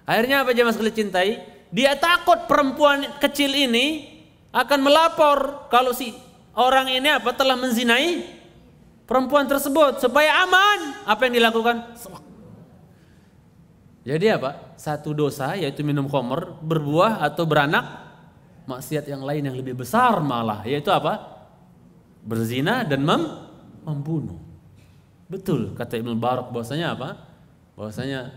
Akhirnya apa jemaah sekali cintai? Dia takut perempuan kecil ini akan melapor kalau si orang ini apa telah menzinai perempuan tersebut supaya aman. Apa yang dilakukan? Jadi apa? Satu dosa yaitu minum khamr berbuah atau beranak maksiat yang lain yang lebih besar malah yaitu apa? Berzina dan mem membunuh. Betul kata Ibnu Barak bahwasanya apa? Bahwasanya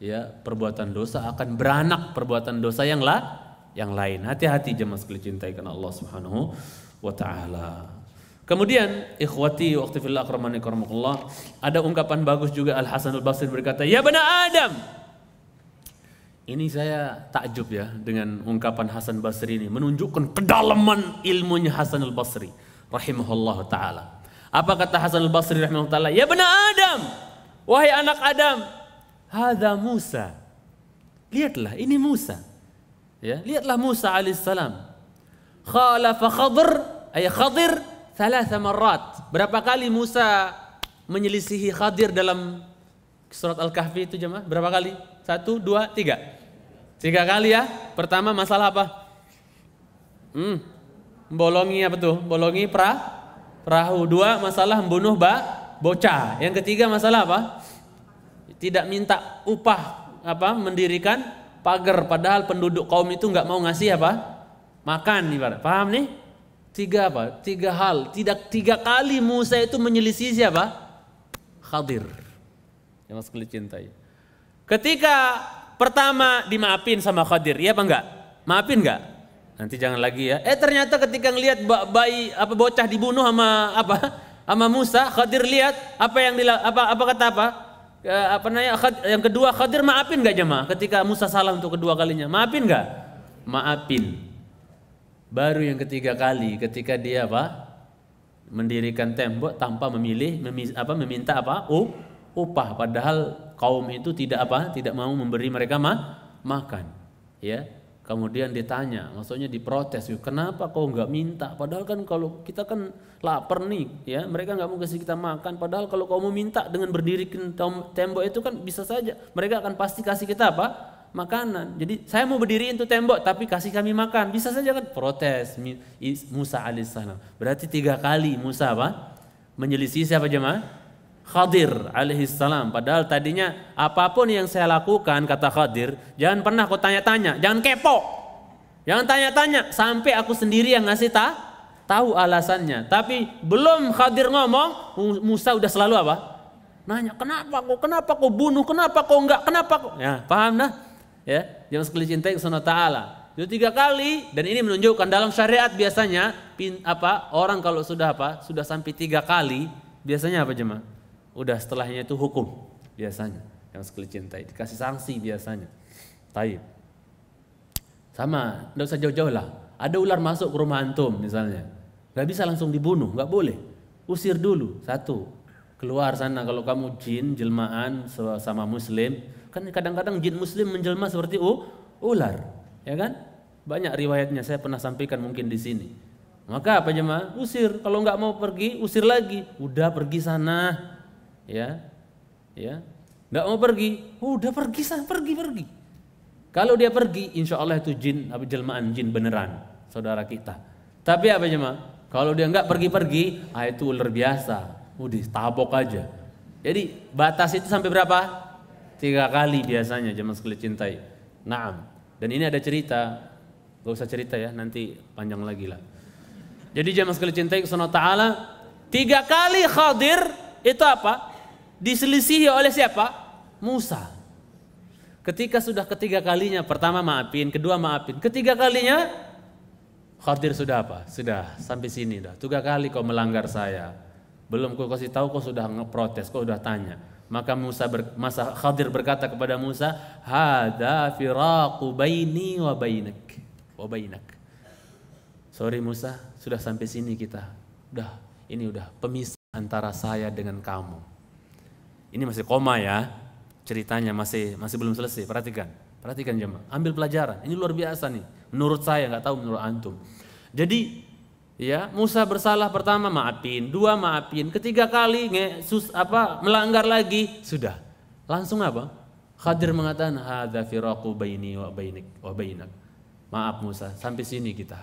ya perbuatan dosa akan beranak perbuatan dosa yang la yang lain. Hati-hati jemaah sekalian cintai karena Allah Subhanahu wa taala. Kemudian ikhwati waktu fillah akramani ada ungkapan bagus juga Al Hasan Al Basri berkata, "Ya benar Adam." Ini saya takjub ya dengan ungkapan Hasan Basri ini menunjukkan kedalaman ilmunya Hasan Al Basri rahimahullah taala. Apa kata Hasan Al Basri rahimahullah taala? "Ya benar Adam, wahai anak Adam, hadza Musa." Lihatlah, ini Musa. Ya, lihatlah Musa alaihissalam. Khalafa Khadr, ay Khadir sama samarat. Berapa kali Musa menyelisihi Khadir dalam surat Al-Kahfi itu jemaah? Berapa kali? Satu, dua, tiga. Tiga kali ya. Pertama masalah apa? Hmm. Bolongi apa tuh? Bolongi pra, perahu. Dua, masalah membunuh ba, bocah. Yang ketiga masalah apa? Tidak minta upah apa mendirikan pagar padahal penduduk kaum itu nggak mau ngasih apa makan ibarat paham nih Tiga apa? Tiga hal. Tidak tiga kali Musa itu menyelisih siapa? Khadir. Yang mas kali cintai. Ketika pertama dimaafin sama Khadir, iya apa enggak? Maafin enggak? Nanti jangan lagi ya. Eh ternyata ketika ngelihat bayi apa bocah dibunuh sama apa? Sama Musa, Khadir lihat apa yang dilak, apa apa kata apa? E, apa namanya? Yang kedua Khadir maafin enggak jemaah ketika Musa salah untuk kedua kalinya? Maafin enggak? Maafin. Baru yang ketiga kali ketika dia apa? mendirikan tembok tanpa memilih memis, apa meminta apa? Uh, upah padahal kaum itu tidak apa? tidak mau memberi mereka ma makan. Ya. Kemudian ditanya, maksudnya diprotes, kenapa kau nggak minta? Padahal kan kalau kita kan lapar nih, ya mereka nggak mau kasih kita makan. Padahal kalau kau mau minta dengan berdiri tembok itu kan bisa saja mereka akan pasti kasih kita apa? makanan. Jadi saya mau berdiriin itu tembok tapi kasih kami makan. Bisa saja kan protes Musa alaihissalam. Berarti tiga kali Musa apa? Menyelisih siapa jemaah? Khadir alaihissalam. Padahal tadinya apapun yang saya lakukan kata Khadir, jangan pernah kau tanya-tanya, jangan kepo. Jangan tanya-tanya sampai aku sendiri yang ngasih ta tahu alasannya. Tapi belum Khadir ngomong, Musa udah selalu apa? Nanya, kenapa kau, kenapa kau bunuh, kenapa kau enggak, kenapa kau? Ya, paham dah ya jangan sekali cintai Allah Taala itu tiga kali dan ini menunjukkan dalam syariat biasanya pin, apa orang kalau sudah apa sudah sampai tiga kali biasanya apa jemaah udah setelahnya itu hukum biasanya yang sekali cintai dikasih sanksi biasanya taib sama nggak usah jauh-jauh lah ada ular masuk ke rumah antum misalnya nggak bisa langsung dibunuh nggak boleh usir dulu satu keluar sana kalau kamu jin jelmaan sama muslim Kan kadang-kadang jin muslim menjelma seperti u ular, ya kan? Banyak riwayatnya saya pernah sampaikan mungkin di sini. Maka apa jemaah? Usir. Kalau nggak mau pergi, usir lagi. Udah pergi sana, ya, ya. Nggak mau pergi, udah pergi sana, pergi pergi. Kalau dia pergi, insya Allah itu jin, tapi jelmaan jin beneran, saudara kita. Tapi apa jemaah? Kalau dia nggak pergi-pergi, ah itu ular biasa. Udah, tabok aja. Jadi batas itu sampai berapa? tiga kali biasanya zaman sekali cintai. Naam. Dan ini ada cerita, gak usah cerita ya, nanti panjang lagi lah. Jadi zaman sekali cintai Allah Taala tiga kali Khadir itu apa? Diselisihi oleh siapa? Musa. Ketika sudah ketiga kalinya, pertama maafin, kedua maafin, ketiga kalinya Khadir sudah apa? Sudah sampai sini dah. Tiga kali kau melanggar saya. Belum kau kasih tahu kau sudah ngeprotes, kau sudah tanya. Maka Musa ber, masa Khadir berkata kepada Musa, "Hada firaqu baini wa bainak." Wa bainak. Sorry Musa, sudah sampai sini kita. Udah, ini udah pemisah antara saya dengan kamu. Ini masih koma ya. Ceritanya masih masih belum selesai. Perhatikan. Perhatikan jemaah, ambil pelajaran. Ini luar biasa nih. Menurut saya nggak tahu menurut antum. Jadi Ya, Musa bersalah pertama maafin, dua maafin, ketiga kali nge, sus, apa melanggar lagi, sudah. Langsung apa? Khadir mengatakan hadza firaqu baini wa bainik wa bainak. Maaf Musa, sampai sini kita.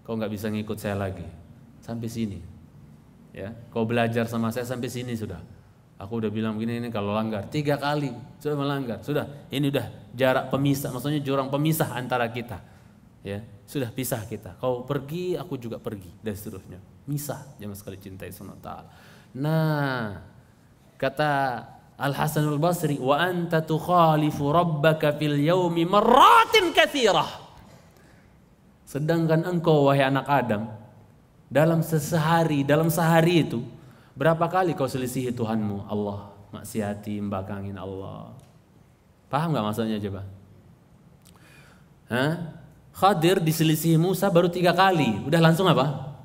Kau nggak bisa ngikut saya lagi. Sampai sini. Ya, kau belajar sama saya sampai sini sudah. Aku udah bilang begini ini kalau langgar tiga kali sudah melanggar sudah ini udah jarak pemisah maksudnya jurang pemisah antara kita ya sudah pisah kita kau pergi aku juga pergi dan seterusnya misah jangan sekali cintai subhanahu taala nah kata Al Hasan Al Basri wa anta tukhalifu rabbaka fil yaumi marratin katsirah sedangkan engkau wahai anak Adam dalam sehari dalam sehari itu berapa kali kau selisihi Tuhanmu Allah maksiati membakangin Allah paham nggak maksudnya coba Hah? Khadir diselisih Musa baru tiga kali. Udah langsung apa?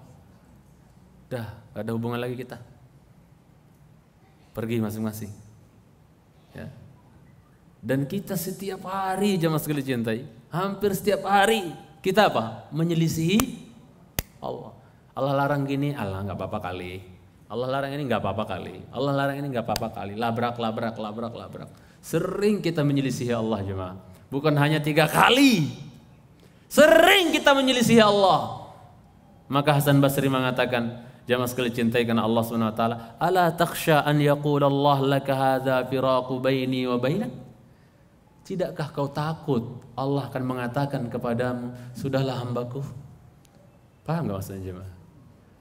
Udah, gak ada hubungan lagi kita. Pergi masing-masing. Ya. Dan kita setiap hari jamaah sekali cintai, hampir setiap hari kita apa? Menyelisihi Allah. Allah larang gini, Allah nggak apa-apa kali. Allah larang ini nggak apa-apa kali. Allah larang ini nggak apa-apa kali. Labrak, labrak, labrak, labrak. Sering kita menyelisihi Allah jemaah. Bukan hanya tiga kali, Sering kita menyelisihi Allah. Maka Hasan Basri mengatakan, jamaah sekali cintai karena Allah Subhanahu wa taala, ala taksha an yaqul Allah laka hadza firaqu baini wa bainak? Tidakkah kau takut Allah akan mengatakan kepadamu, sudahlah hambaku? Paham gak maksudnya jemaah?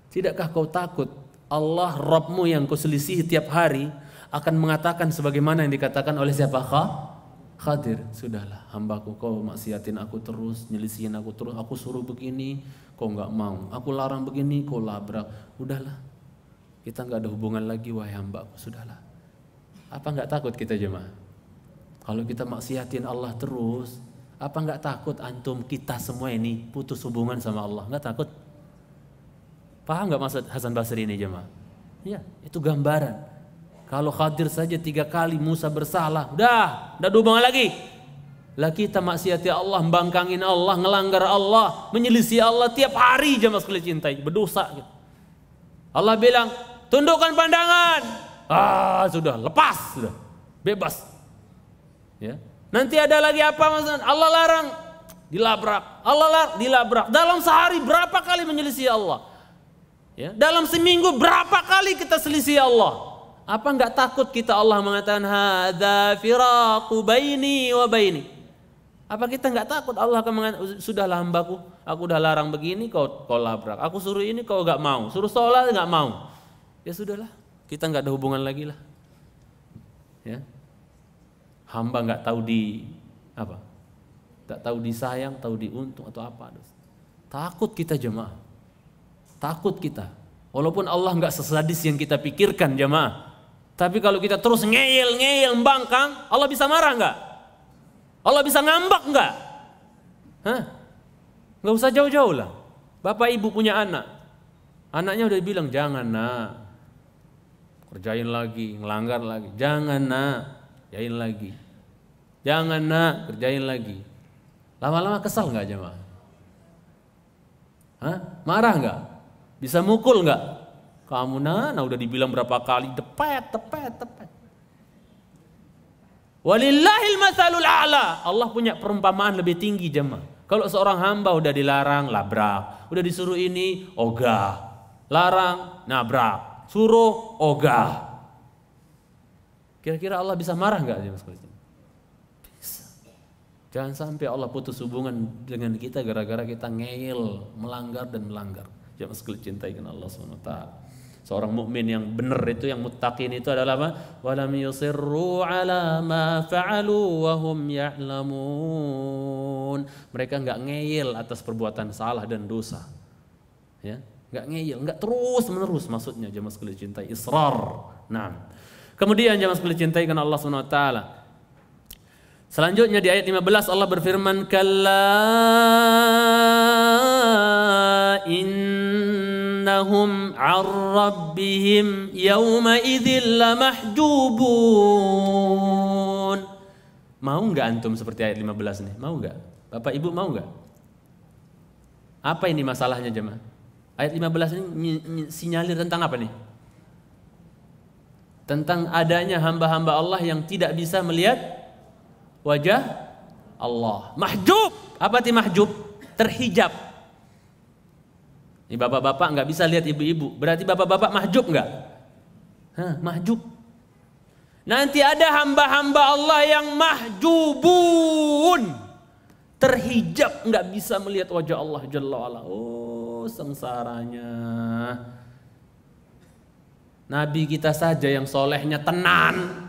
Tidakkah kau takut Allah Robmu yang kau selisih tiap hari akan mengatakan sebagaimana yang dikatakan oleh siapa? kau? Khadir, sudahlah hambaku kau maksiatin aku terus, nyelisihin aku terus, aku suruh begini, kau nggak mau, aku larang begini, kau labrak, udahlah. Kita nggak ada hubungan lagi wahai hambaku, sudahlah. Apa nggak takut kita jemaah? Kalau kita maksiatin Allah terus, apa nggak takut antum kita semua ini putus hubungan sama Allah? Nggak takut? Paham nggak maksud Hasan Basri ini jemaah? Ya, itu gambaran kalau Khadir saja tiga kali Musa bersalah, dah, dah dua lagi. Laki kita maksiati Allah, membangkangin Allah, ngelanggar Allah, menyelisih Allah tiap hari jamaah sekalian cintai, berdosa. Gitu. Allah bilang, tundukkan pandangan. Ah, sudah lepas, sudah bebas. Ya. Nanti ada lagi apa maksudnya? Allah larang dilabrak. Allah larang dilabrak. Dalam sehari berapa kali menyelisih Allah? Ya. Dalam seminggu berapa kali kita selisih Allah? Apa enggak takut kita Allah mengatakan hadza firaqu baini wa baini? Apa kita enggak takut Allah akan mengatakan sudahlah hambaku, aku udah larang begini kau kau labrak. Aku suruh ini kau enggak mau, suruh sholat enggak mau. Ya sudahlah, kita enggak ada hubungan lagi lah. Ya. Hamba enggak tahu di apa? Enggak tahu disayang, tahu diuntung atau apa. Takut kita jemaah. Takut kita. Walaupun Allah enggak sesadis yang kita pikirkan jemaah tapi kalau kita terus ngeyel, ngeyel, bangkang, Allah bisa marah nggak? Allah bisa ngambak nggak? Hah? Nggak usah jauh-jauh lah. Bapak ibu punya anak, anaknya udah bilang jangan nak, kerjain lagi, ngelanggar lagi, jangan nak, kerjain lagi, jangan nak, kerjain lagi. Lama-lama kesal nggak jemaah? Hah? Marah nggak? Bisa mukul nggak? Kamu nah, udah dibilang berapa kali, tepat tepat tepat. Walillahil masalul a'la. Allah punya perumpamaan lebih tinggi jemaah. Kalau seorang hamba udah dilarang, labrak. Udah disuruh ini, ogah. Larang, nabrak. Suruh, ogah. Kira-kira Allah bisa marah nggak jemaah sekalian? Bisa. Jangan sampai Allah putus hubungan dengan kita gara-gara kita ngeyel, melanggar dan melanggar. Jemaah cintai cintaikan Allah swt. Seorang mukmin yang benar itu yang muttaqin itu adalah apa? Walam yusirru ala ma fa'alu wa hum ya'lamun. Mereka nggak ngeyel atas perbuatan salah dan dosa. Ya, nggak ngeyel, nggak terus menerus maksudnya jamaah sekali cintai israr. Nah, kemudian jamaah sekali cintai karena Allah Subhanahu Wa Taala. Selanjutnya di ayat 15 Allah berfirman kalla innahum عن ربهم يومئذ لمحجوبون Mau nggak antum seperti ayat 15 nih? Mau nggak? Bapak Ibu mau nggak? Apa ini masalahnya jemaah? Ayat 15 ini sinyalir tentang apa nih? Tentang adanya hamba-hamba Allah yang tidak bisa melihat wajah Allah. Mahjub. Apa arti mahjub? Terhijab. Ini bapak-bapak nggak bisa lihat ibu-ibu. Berarti bapak-bapak mahjub nggak? Hah, mahjub. Nanti ada hamba-hamba Allah yang mahjubun. Terhijab nggak bisa melihat wajah Allah Jalla wa'ala. Oh sengsaranya. Nabi kita saja yang solehnya tenan.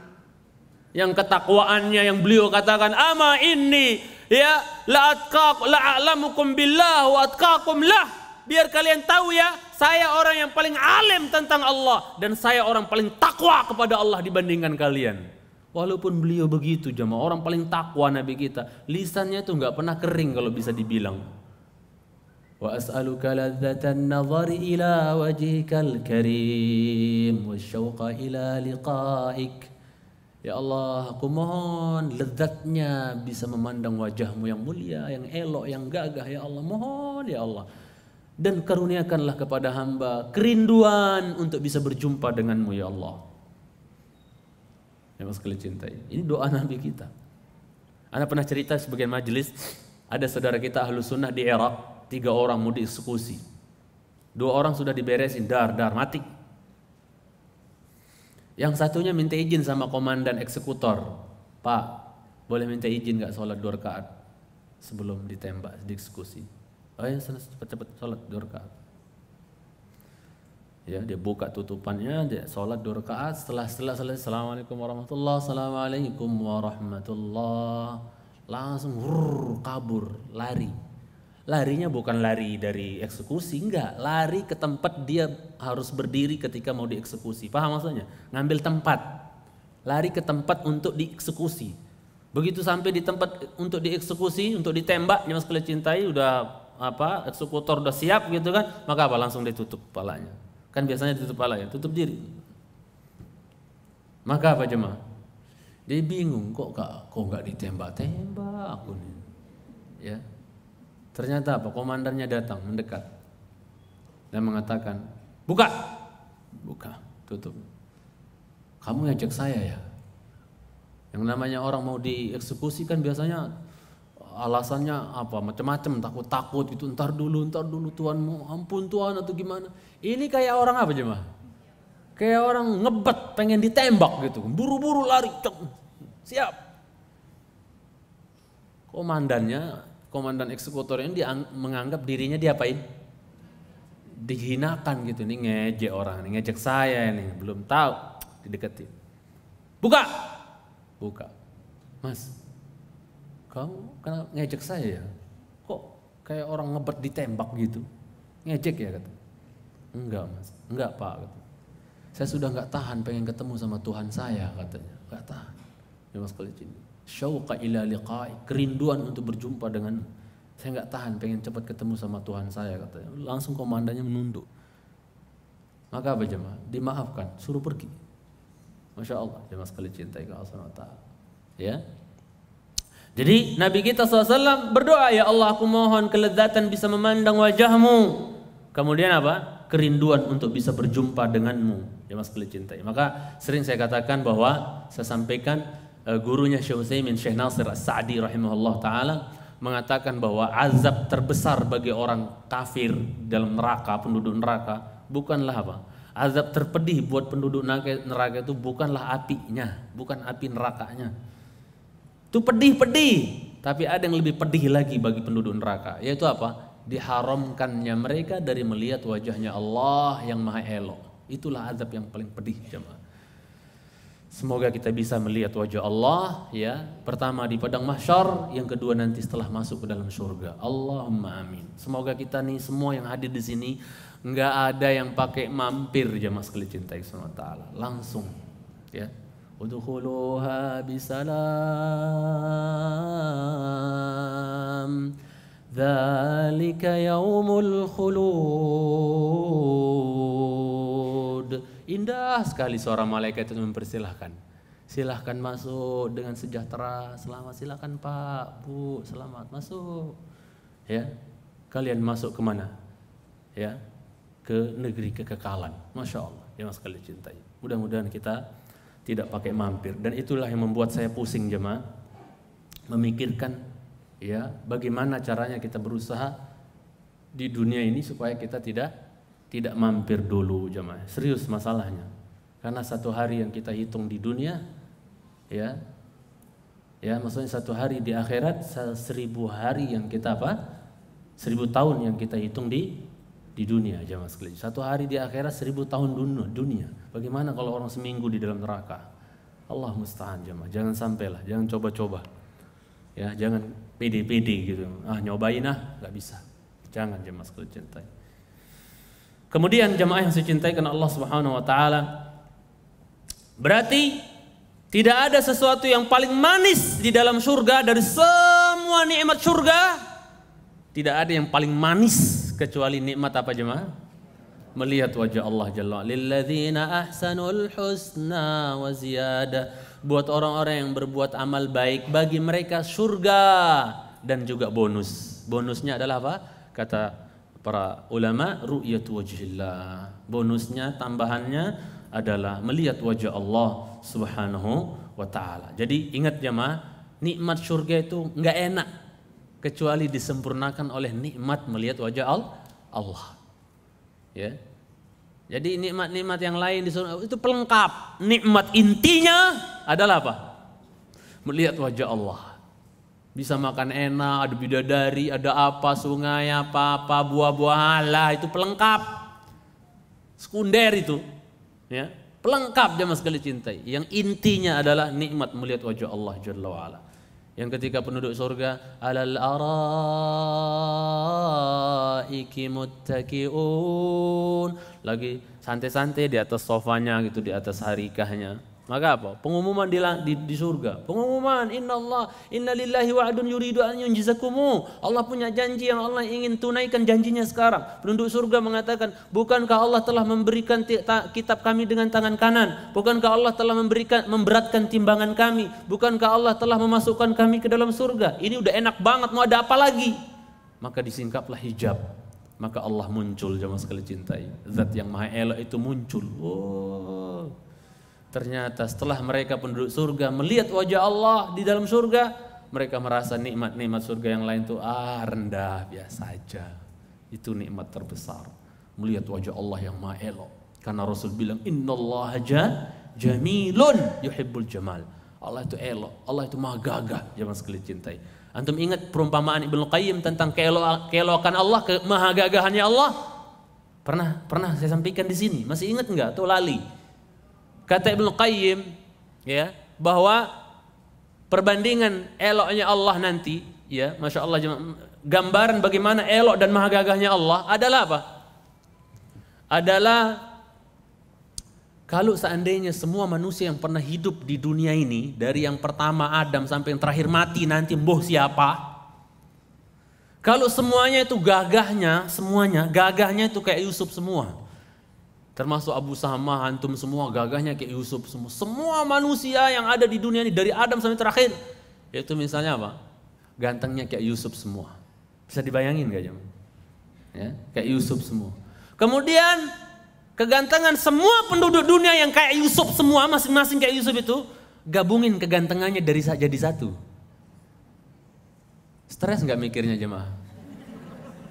Yang ketakwaannya yang beliau katakan. Ama ini ya la atkakum la a'lamukum billah wa atkakum lah biar kalian tahu ya, saya orang yang paling alim tentang Allah dan saya orang paling takwa kepada Allah dibandingkan kalian. Walaupun beliau begitu jemaah orang paling takwa Nabi kita, lisannya itu nggak pernah kering kalau bisa dibilang. Wa as'aluka ladzatan nazari ila wajhikal karim wasyauqa ila liqa'ik. Ya Allah, aku mohon lezatnya bisa memandang wajahmu yang mulia, yang elok, yang gagah. Ya Allah, mohon ya Allah dan karuniakanlah kepada hamba kerinduan untuk bisa berjumpa denganmu ya Allah. Yang sekali cintai. Ini doa Nabi kita. Anda pernah cerita sebagian majelis ada saudara kita ahlu sunnah di Irak tiga orang mau dieksekusi. Dua orang sudah diberesin dar dar mati. Yang satunya minta izin sama komandan eksekutor. Pak, boleh minta izin gak sholat dua rakaat sebelum ditembak dieksekusi? Oh ayo iya, cepat-cepat sholat dua rakaat ya dia buka tutupannya dia sholat dua rakaat setelah setelah selesai assalamualaikum warahmatullah assalamualaikum warahmatullah langsung hurr, kabur lari larinya bukan lari dari eksekusi enggak lari ke tempat dia harus berdiri ketika mau dieksekusi paham maksudnya ngambil tempat lari ke tempat untuk dieksekusi begitu sampai di tempat untuk dieksekusi untuk ditembak nyawa sekali cintai udah apa eksekutor udah siap gitu kan, maka apa langsung ditutup kepalanya Kan biasanya ditutup pala ya, tutup diri. Maka apa cuma Dia bingung kok gak, kok nggak ditembak-tembak aku nih. Ya. Ternyata apa? Komandannya datang mendekat dan mengatakan, "Buka." Buka, tutup. Kamu ngajak saya ya? Yang namanya orang mau dieksekusi kan biasanya alasannya apa macam-macam takut takut itu, ntar dulu ntar dulu Tuhan mau ampun tuan atau gimana ini kayak orang apa jemaah kayak orang ngebet pengen ditembak gitu buru-buru lari cok. siap komandannya komandan eksekutor ini dia menganggap dirinya diapain dihinakan gitu nih ngejek orang nih ngejek saya ini belum tahu dideketin buka buka mas kamu kena ngejek saya ya? Kok kayak orang ngebet ditembak gitu? Ngejek ya kata. Enggak mas, enggak pak kata. Saya sudah nggak tahan pengen ketemu sama Tuhan saya katanya. Nggak tahan. Ya mas ini gitu. Syauqa ila liqai. Kerinduan untuk berjumpa dengan saya nggak tahan pengen cepat ketemu sama Tuhan saya katanya. Langsung komandannya menunduk. Maka apa jemaah? Dimaafkan, suruh pergi. Masya Allah, jemaah ya, sekali cinta ke ya, Allah SWT. Ya, jadi Nabi kita SAW berdoa ya Allah aku mohon kelezatan bisa memandang wajahmu. Kemudian apa? Kerinduan untuk bisa berjumpa denganmu. Ya mas cintai. Maka sering saya katakan bahwa saya sampaikan uh, gurunya Syekh Husaymin Syekh Nasir sadi rahimahullah taala mengatakan bahwa azab terbesar bagi orang kafir dalam neraka, penduduk neraka bukanlah apa? Azab terpedih buat penduduk neraka itu bukanlah apinya, bukan api nerakanya itu pedih-pedih. Tapi ada yang lebih pedih lagi bagi penduduk neraka, yaitu apa? Diharamkannya mereka dari melihat wajahnya Allah yang maha elok. Itulah azab yang paling pedih jemaah. Semoga kita bisa melihat wajah Allah ya. Pertama di padang mahsyar, yang kedua nanti setelah masuk ke dalam surga. Allahumma amin. Semoga kita nih semua yang hadir di sini nggak ada yang pakai mampir jemaah sekali cintai Subhanahu Langsung ya. ادخلوها بسلام ذلك يوم الخلود indah sekali suara malaikat itu mempersilahkan silahkan masuk dengan sejahtera selamat silahkan pak bu selamat masuk ya kalian masuk kemana, ya ke negeri kekekalan masya Allah yang sekali cintai mudah-mudahan kita tidak pakai mampir. Dan itulah yang membuat saya pusing jemaah memikirkan ya bagaimana caranya kita berusaha di dunia ini supaya kita tidak tidak mampir dulu jemaah. Serius masalahnya. Karena satu hari yang kita hitung di dunia ya ya maksudnya satu hari di akhirat seribu hari yang kita apa seribu tahun yang kita hitung di di dunia jamaah sekalian. Satu hari di akhirat seribu tahun dunia. dunia Bagaimana kalau orang seminggu di dalam neraka? Allah mustahan jamaah. Jangan sampailah, jangan coba-coba. Ya, jangan pede-pede gitu. Ah nyobain ah, nggak bisa. Jangan jamaah sekalian cintai. Kemudian jamaah yang saya cintai karena Allah Subhanahu wa taala. Berarti tidak ada sesuatu yang paling manis di dalam surga dari semua nikmat surga. Tidak ada yang paling manis kecuali nikmat apa jemaah? Melihat wajah Allah Jalla Lilladzina ahsanul husna wa ziyada Buat orang-orang yang berbuat amal baik Bagi mereka surga dan juga bonus Bonusnya adalah apa? Kata para ulama Ru'yat wajhillah Bonusnya, tambahannya adalah melihat wajah Allah subhanahu wa ta'ala Jadi ingat jemaah Nikmat surga itu nggak enak kecuali disempurnakan oleh nikmat melihat wajah Allah. Ya. Jadi nikmat-nikmat yang lain itu pelengkap. Nikmat intinya adalah apa? Melihat wajah Allah. Bisa makan enak, ada bidadari, ada apa, sungai, apa-apa, buah-buahan lah itu pelengkap. Sekunder itu. Ya. Pelengkap jamaah sekali cintai. Yang intinya adalah nikmat melihat wajah Allah Jalla wa'ala. Yang ketika penduduk surga alal araiki muttaqiun lagi santai-santai di atas sofanya gitu di atas harikahnya Maka apa? Pengumuman di, di, di surga. Pengumuman inna Allah inna lillahi wa adun yuridu an yunjizakumu. Allah punya janji yang Allah ingin tunaikan janjinya sekarang. Penduduk surga mengatakan, "Bukankah Allah telah memberikan kitab kami dengan tangan kanan? Bukankah Allah telah memberikan memberatkan timbangan kami? Bukankah Allah telah memasukkan kami ke dalam surga? Ini udah enak banget, mau ada apa lagi?" Maka disingkaplah hijab. Maka Allah muncul jamaah sekali cintai. Zat yang maha elok itu muncul. Oh. Ternyata setelah mereka penduduk surga melihat wajah Allah di dalam surga, mereka merasa nikmat-nikmat surga yang lain itu ah rendah biasa saja. Itu nikmat terbesar. Melihat wajah Allah yang maha elok. Karena Rasul bilang Inna Allah jamilun yuhibbul jamal. Allah itu elok, Allah itu maha gagah zaman sekali cintai. Antum ingat perumpamaan Ibnu Qayyim tentang keelokan Allah, ke Allah? Pernah pernah saya sampaikan di sini. Masih ingat enggak? tuh lali? Kata Ibnu Qayyim ya, bahwa perbandingan eloknya Allah nanti ya, Masya Allah gambaran bagaimana elok dan maha gagahnya Allah adalah apa? Adalah kalau seandainya semua manusia yang pernah hidup di dunia ini dari yang pertama Adam sampai yang terakhir mati nanti boh siapa? Kalau semuanya itu gagahnya, semuanya gagahnya itu kayak Yusuf semua. Termasuk Abu Sahma, hantum semua gagahnya kayak Yusuf semua. Semua manusia yang ada di dunia ini dari Adam sampai terakhir. Itu misalnya apa? Gantengnya kayak Yusuf semua. Bisa dibayangin gak jam? Ya, kayak Yusuf semua. Kemudian kegantengan semua penduduk dunia yang kayak Yusuf semua masing-masing kayak Yusuf itu gabungin kegantengannya dari jadi satu. Stres nggak mikirnya jemaah?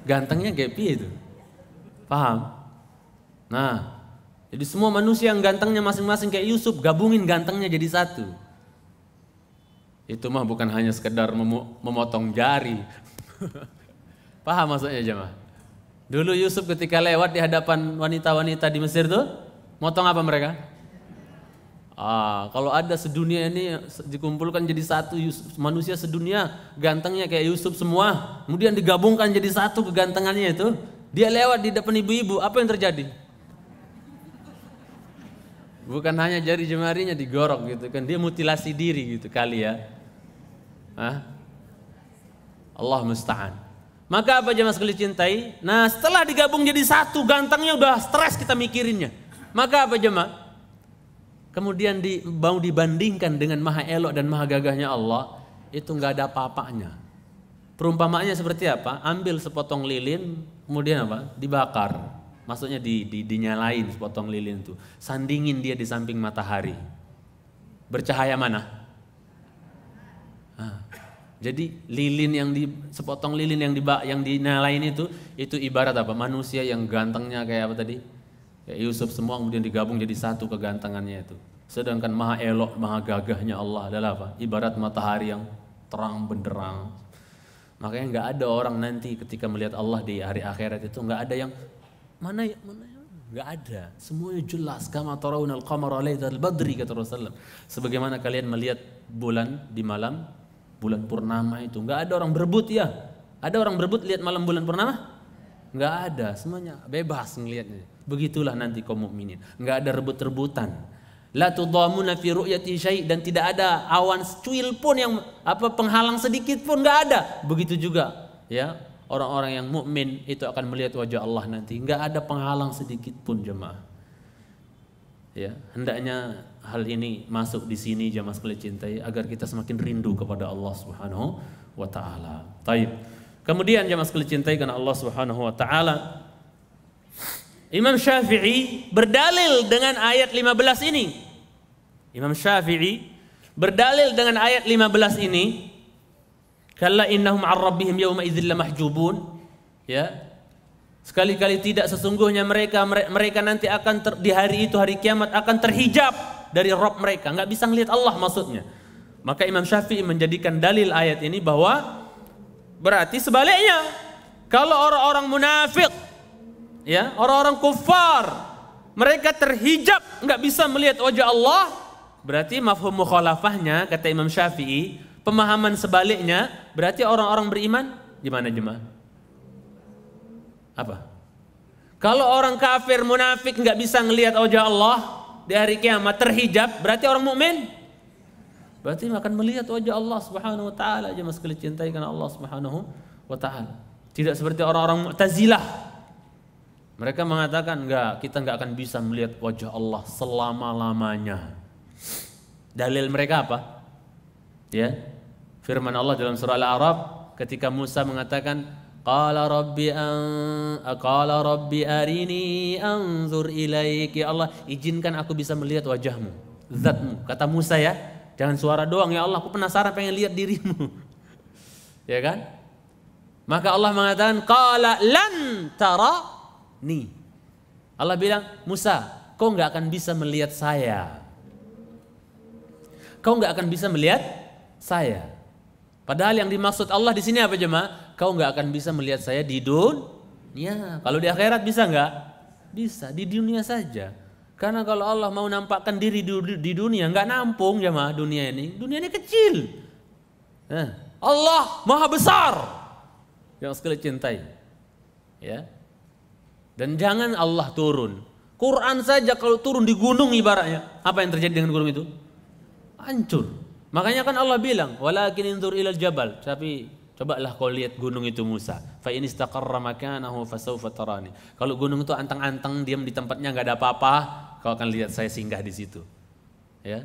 Gantengnya kayak pi itu. Paham? Nah, jadi semua manusia yang gantengnya masing-masing kayak Yusuf, gabungin gantengnya jadi satu. Itu mah bukan hanya sekedar memotong jari. Paham maksudnya jemaah? Dulu Yusuf ketika lewat di hadapan wanita-wanita di Mesir tuh, motong apa mereka? Ah, kalau ada sedunia ini dikumpulkan jadi satu Yusuf, manusia sedunia gantengnya kayak Yusuf semua, kemudian digabungkan jadi satu kegantengannya itu, dia lewat di depan ibu-ibu, apa yang terjadi? Bukan hanya jari jemarinya digorok gitu kan, dia mutilasi diri gitu kali ya. Hah? Allah musta'an. Maka apa jemaah sekali cintai? Nah setelah digabung jadi satu, gantengnya udah stres kita mikirinnya. Maka apa jemaah? Kemudian di, mau dibandingkan dengan maha elok dan maha gagahnya Allah, itu nggak ada apa-apanya. Perumpamaannya seperti apa? Ambil sepotong lilin, kemudian apa? Dibakar maksudnya di, di, dinyalain sepotong lilin itu. Sandingin dia di samping matahari. Bercahaya mana? Nah, jadi lilin yang di sepotong lilin yang di yang dinyalain itu itu ibarat apa? Manusia yang gantengnya kayak apa tadi? Kayak Yusuf semua kemudian digabung jadi satu kegantengannya itu. Sedangkan maha elok, maha gagahnya Allah adalah apa? Ibarat matahari yang terang benderang. Makanya nggak ada orang nanti ketika melihat Allah di hari akhirat itu nggak ada yang mana ya mana ya nggak ada semuanya jelas kama tarawun al qamara lailatul badri kata Rasulullah sebagaimana kalian melihat bulan di malam bulan purnama itu nggak ada orang berebut ya ada orang berebut lihat malam bulan purnama nggak ada semuanya bebas ngelihatnya begitulah nanti kaum mukminin nggak ada rebut-rebutan la tudhamuna fi ru'yati syai dan tidak ada awan secuil pun yang apa penghalang sedikit pun nggak ada begitu juga ya orang-orang yang mukmin itu akan melihat wajah Allah nanti. Enggak ada penghalang sedikit pun jemaah. Ya, hendaknya hal ini masuk di sini jemaah sekalian cintai agar kita semakin rindu kepada Allah Subhanahu wa taala. Taib. Kemudian jemaah sekalian cintai karena Allah Subhanahu wa taala Imam Syafi'i berdalil dengan ayat 15 ini. Imam Syafi'i berdalil dengan ayat 15 ini Kalla innahum ar rabbihim yauma idzil mahjubun. Ya. Sekali-kali tidak sesungguhnya mereka mereka nanti akan ter, di hari itu hari kiamat akan terhijab dari Rob mereka, nggak bisa ngelihat Allah maksudnya. Maka Imam Syafi'i menjadikan dalil ayat ini bahwa berarti sebaliknya kalau orang-orang munafik, ya orang-orang kufar, mereka terhijab nggak bisa melihat wajah Allah, berarti mafhum mukhalafahnya kata Imam Syafi'i pemahaman sebaliknya, berarti orang-orang beriman gimana jemaah? Apa? Kalau orang kafir munafik nggak bisa ngelihat wajah Allah di hari kiamat terhijab, berarti orang mukmin berarti akan melihat wajah Allah Subhanahu wa taala jemaah sekalian cintai karena Allah Subhanahu wa taala. Tidak seperti orang-orang Mu'tazilah. Mereka mengatakan enggak, kita nggak akan bisa melihat wajah Allah selama-lamanya. Dalil mereka apa? Ya, Firman Allah dalam surah Al-Araf ketika Musa mengatakan Qala rabbi an qala rabbi arini anzur ilaiki ya Allah izinkan aku bisa melihat wajahmu zatmu kata Musa ya jangan suara doang ya Allah aku penasaran pengen lihat dirimu ya kan maka Allah mengatakan qala lan tara ni Allah bilang Musa kau nggak akan bisa melihat saya kau nggak akan bisa melihat saya Padahal yang dimaksud Allah di sini apa jemaah? Kau nggak akan bisa melihat saya di dunia. Ya. Kalau di akhirat bisa nggak? Bisa di dunia saja. Karena kalau Allah mau nampakkan diri di dunia nggak nampung jemaah dunia ini. Dunia ini kecil. Eh, Allah maha besar yang sekali cintai. Ya. Dan jangan Allah turun. Quran saja kalau turun di gunung ibaratnya, apa yang terjadi dengan gunung itu? Hancur. Makanya kan Allah bilang, "Walakin inzur ilal jabal." Tapi coba cobalah kau lihat gunung itu Musa. Fa in istaqarra makanahu fasawfa tarani. Kalau gunung itu antang-antang diam di tempatnya nggak ada apa-apa, kau akan lihat saya singgah di situ. Ya.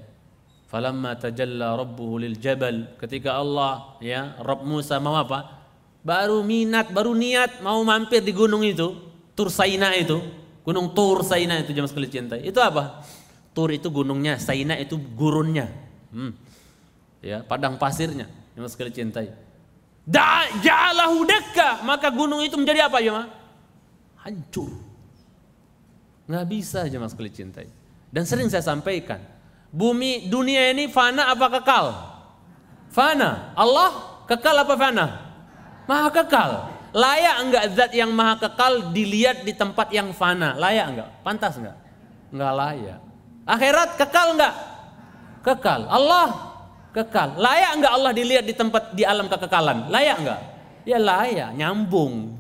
Falamma tajalla rabbuhu lil jabal. Ketika Allah ya, Rabb Musa mau apa? Baru minat, baru niat mau mampir di gunung itu, Tur Saina itu, Gunung Tur Saina itu jam sekali cinta. Itu apa? Tur itu gunungnya, Saina itu gurunnya. Hmm ya padang pasirnya yang sekali cintai. da maka gunung itu menjadi apa ya Hancur. Nggak bisa aja Mas sekali cintai. Dan sering saya sampaikan, bumi dunia ini fana apa kekal? Fana. Allah kekal apa fana? Maha kekal. Layak enggak zat yang maha kekal dilihat di tempat yang fana? Layak enggak? Pantas enggak? Enggak layak. Akhirat kekal enggak? Kekal. Allah kekal. Layak nggak Allah dilihat di tempat di alam kekekalan? Layak nggak? Ya layak, nyambung.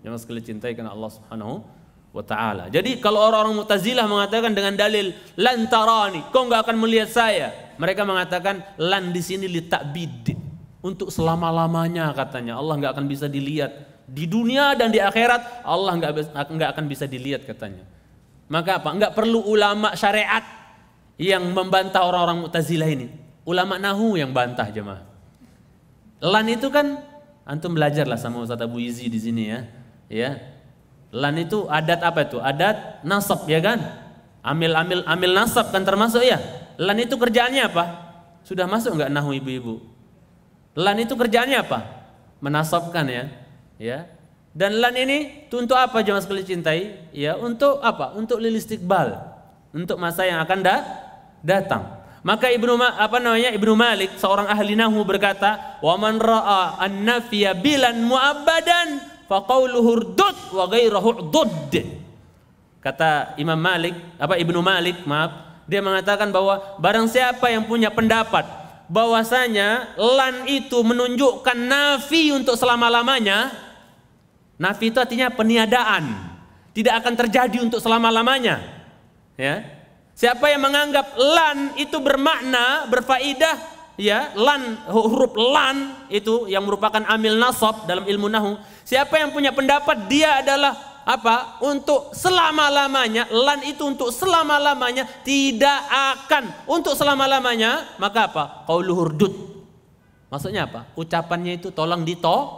Jangan ya, sekali cintai karena Allah Subhanahu wa taala. Jadi kalau orang-orang Mu'tazilah mengatakan dengan dalil lan tarani, kau nggak akan melihat saya. Mereka mengatakan lan di sini li ta'bid. Untuk selama-lamanya katanya Allah nggak akan bisa dilihat di dunia dan di akhirat Allah nggak nggak akan bisa dilihat katanya. Maka apa? Nggak perlu ulama syariat yang membantah orang-orang Mu'tazilah ini ulama nahu yang bantah jemaah. Lan itu kan antum belajar lah sama Ustaz Abu Izi di sini ya. Ya. Lan itu adat apa itu? Adat nasab ya kan? Amil amil amil nasab kan termasuk ya. Lan itu kerjaannya apa? Sudah masuk enggak nahu ibu-ibu? Lan itu kerjaannya apa? Menasabkan ya. Ya. Dan lan ini itu untuk apa jemaah sekali cintai? Ya, untuk apa? Untuk lilistikbal. Untuk masa yang akan da datang. Maka Ibnu apa namanya? Ibnu Malik seorang ahli nahwu berkata, "Wa man ra'a an-nafiya bilan mu'abbadan fa qawluhu urdud wa ghairuhu dudd." Kata Imam Malik, apa Ibnu Malik, maaf, dia mengatakan bahwa barang siapa yang punya pendapat bahwasanya lan itu menunjukkan nafi untuk selama-lamanya, nafi itu artinya peniadaan, tidak akan terjadi untuk selama-lamanya. Ya, Siapa yang menganggap lan itu bermakna berfaidah ya lan huruf lan itu yang merupakan amil nasab dalam ilmu nahu siapa yang punya pendapat dia adalah apa untuk selama-lamanya lan itu untuk selama-lamanya tidak akan untuk selama-lamanya maka apa qaulu maksudnya apa ucapannya itu tolong ditolak,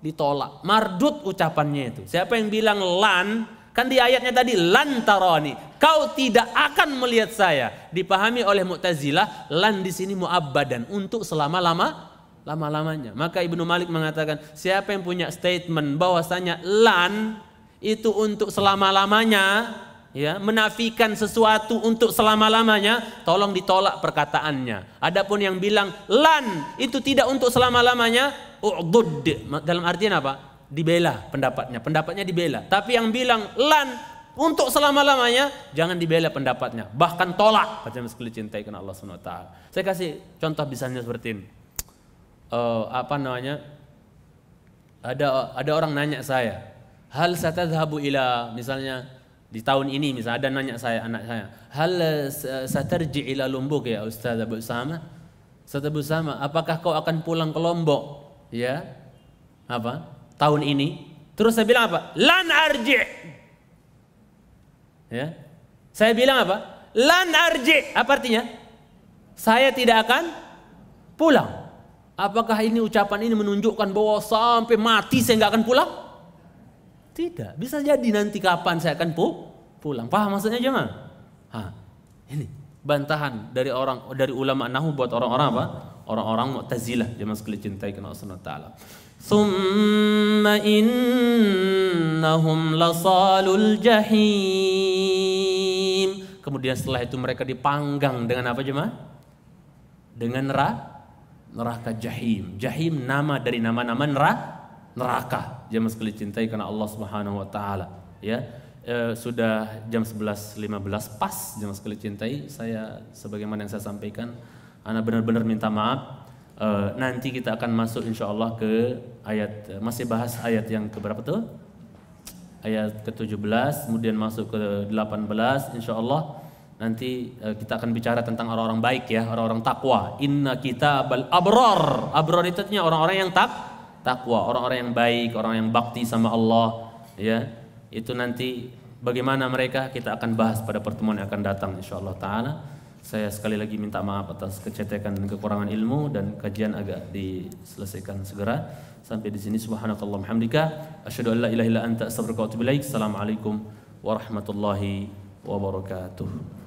ditolak mardut ucapannya itu siapa yang bilang lan Kan di ayatnya tadi lantaroni, kau tidak akan melihat saya. Dipahami oleh Mu'tazilah, lan di sini muabbadan untuk selama-lama lama-lamanya. Maka Ibnu Malik mengatakan, siapa yang punya statement bahwasanya lan itu untuk selama-lamanya, ya, menafikan sesuatu untuk selama-lamanya, tolong ditolak perkataannya. Adapun yang bilang lan itu tidak untuk selama-lamanya, u'dud dalam artian apa? dibela pendapatnya, pendapatnya dibela. Tapi yang bilang lan untuk selama-lamanya jangan dibela pendapatnya, bahkan tolak. Macam sekali cintai kepada Allah Subhanahu wa taala. Saya kasih contoh bisanya seperti ini. Uh, apa namanya? Ada ada orang nanya saya, "Hal satadhabu ila?" Misalnya di tahun ini misalnya ada nanya saya anak saya, "Hal eh, satarji ila Lombok ya Ustaz Abu Sama?" Ustaz Abu Sama, apakah kau akan pulang ke Lombok? Ya. Apa? tahun ini. Terus saya bilang apa? Lan arji. Ya. Saya bilang apa? Lan arji. Apa artinya? Saya tidak akan pulang. Apakah ini ucapan ini menunjukkan bahwa sampai mati saya nggak akan pulang? Tidak. Bisa jadi nanti kapan saya akan pu pulang. Paham maksudnya jangan? Hah. Ini bantahan dari orang dari ulama nahu buat orang-orang apa? Orang-orang Mu'tazilah, jemaah sekalian cintai kenal Allah Taala. ثم innahum لصال jahim. Kemudian setelah itu mereka dipanggang dengan apa jemaah? Dengan neraka neraka jahim. Jahim nama dari nama-nama neraka. Jemaah sekali cintai karena Allah Subhanahu wa taala, ya. E, sudah jam 11.15 pas jemaah sekali cintai. Saya sebagaimana yang saya sampaikan, Anda benar-benar minta maaf Eh, nanti kita akan masuk insya Allah ke ayat eh, masih bahas ayat yang keberapa tuh? Ayat ke-17, kemudian masuk ke 18 insya Allah nanti eh, kita akan bicara tentang orang-orang baik ya, orang-orang takwa. Inna kita bal abror. Abror itu artinya orang-orang yang tak takwa, orang-orang yang baik, orang yang bakti sama Allah ya. Itu nanti bagaimana mereka kita akan bahas pada pertemuan yang akan datang insya Allah taala. Saya sekali lagi minta maaf atas kecetekan dan kekurangan ilmu dan kajian agak diselesaikan segera. Sampai di sini subhanakallah hamdika. Asyhadu an la ilaha illa anta astaghfiruka wa atubu ilaik. Assalamualaikum warahmatullahi wabarakatuh.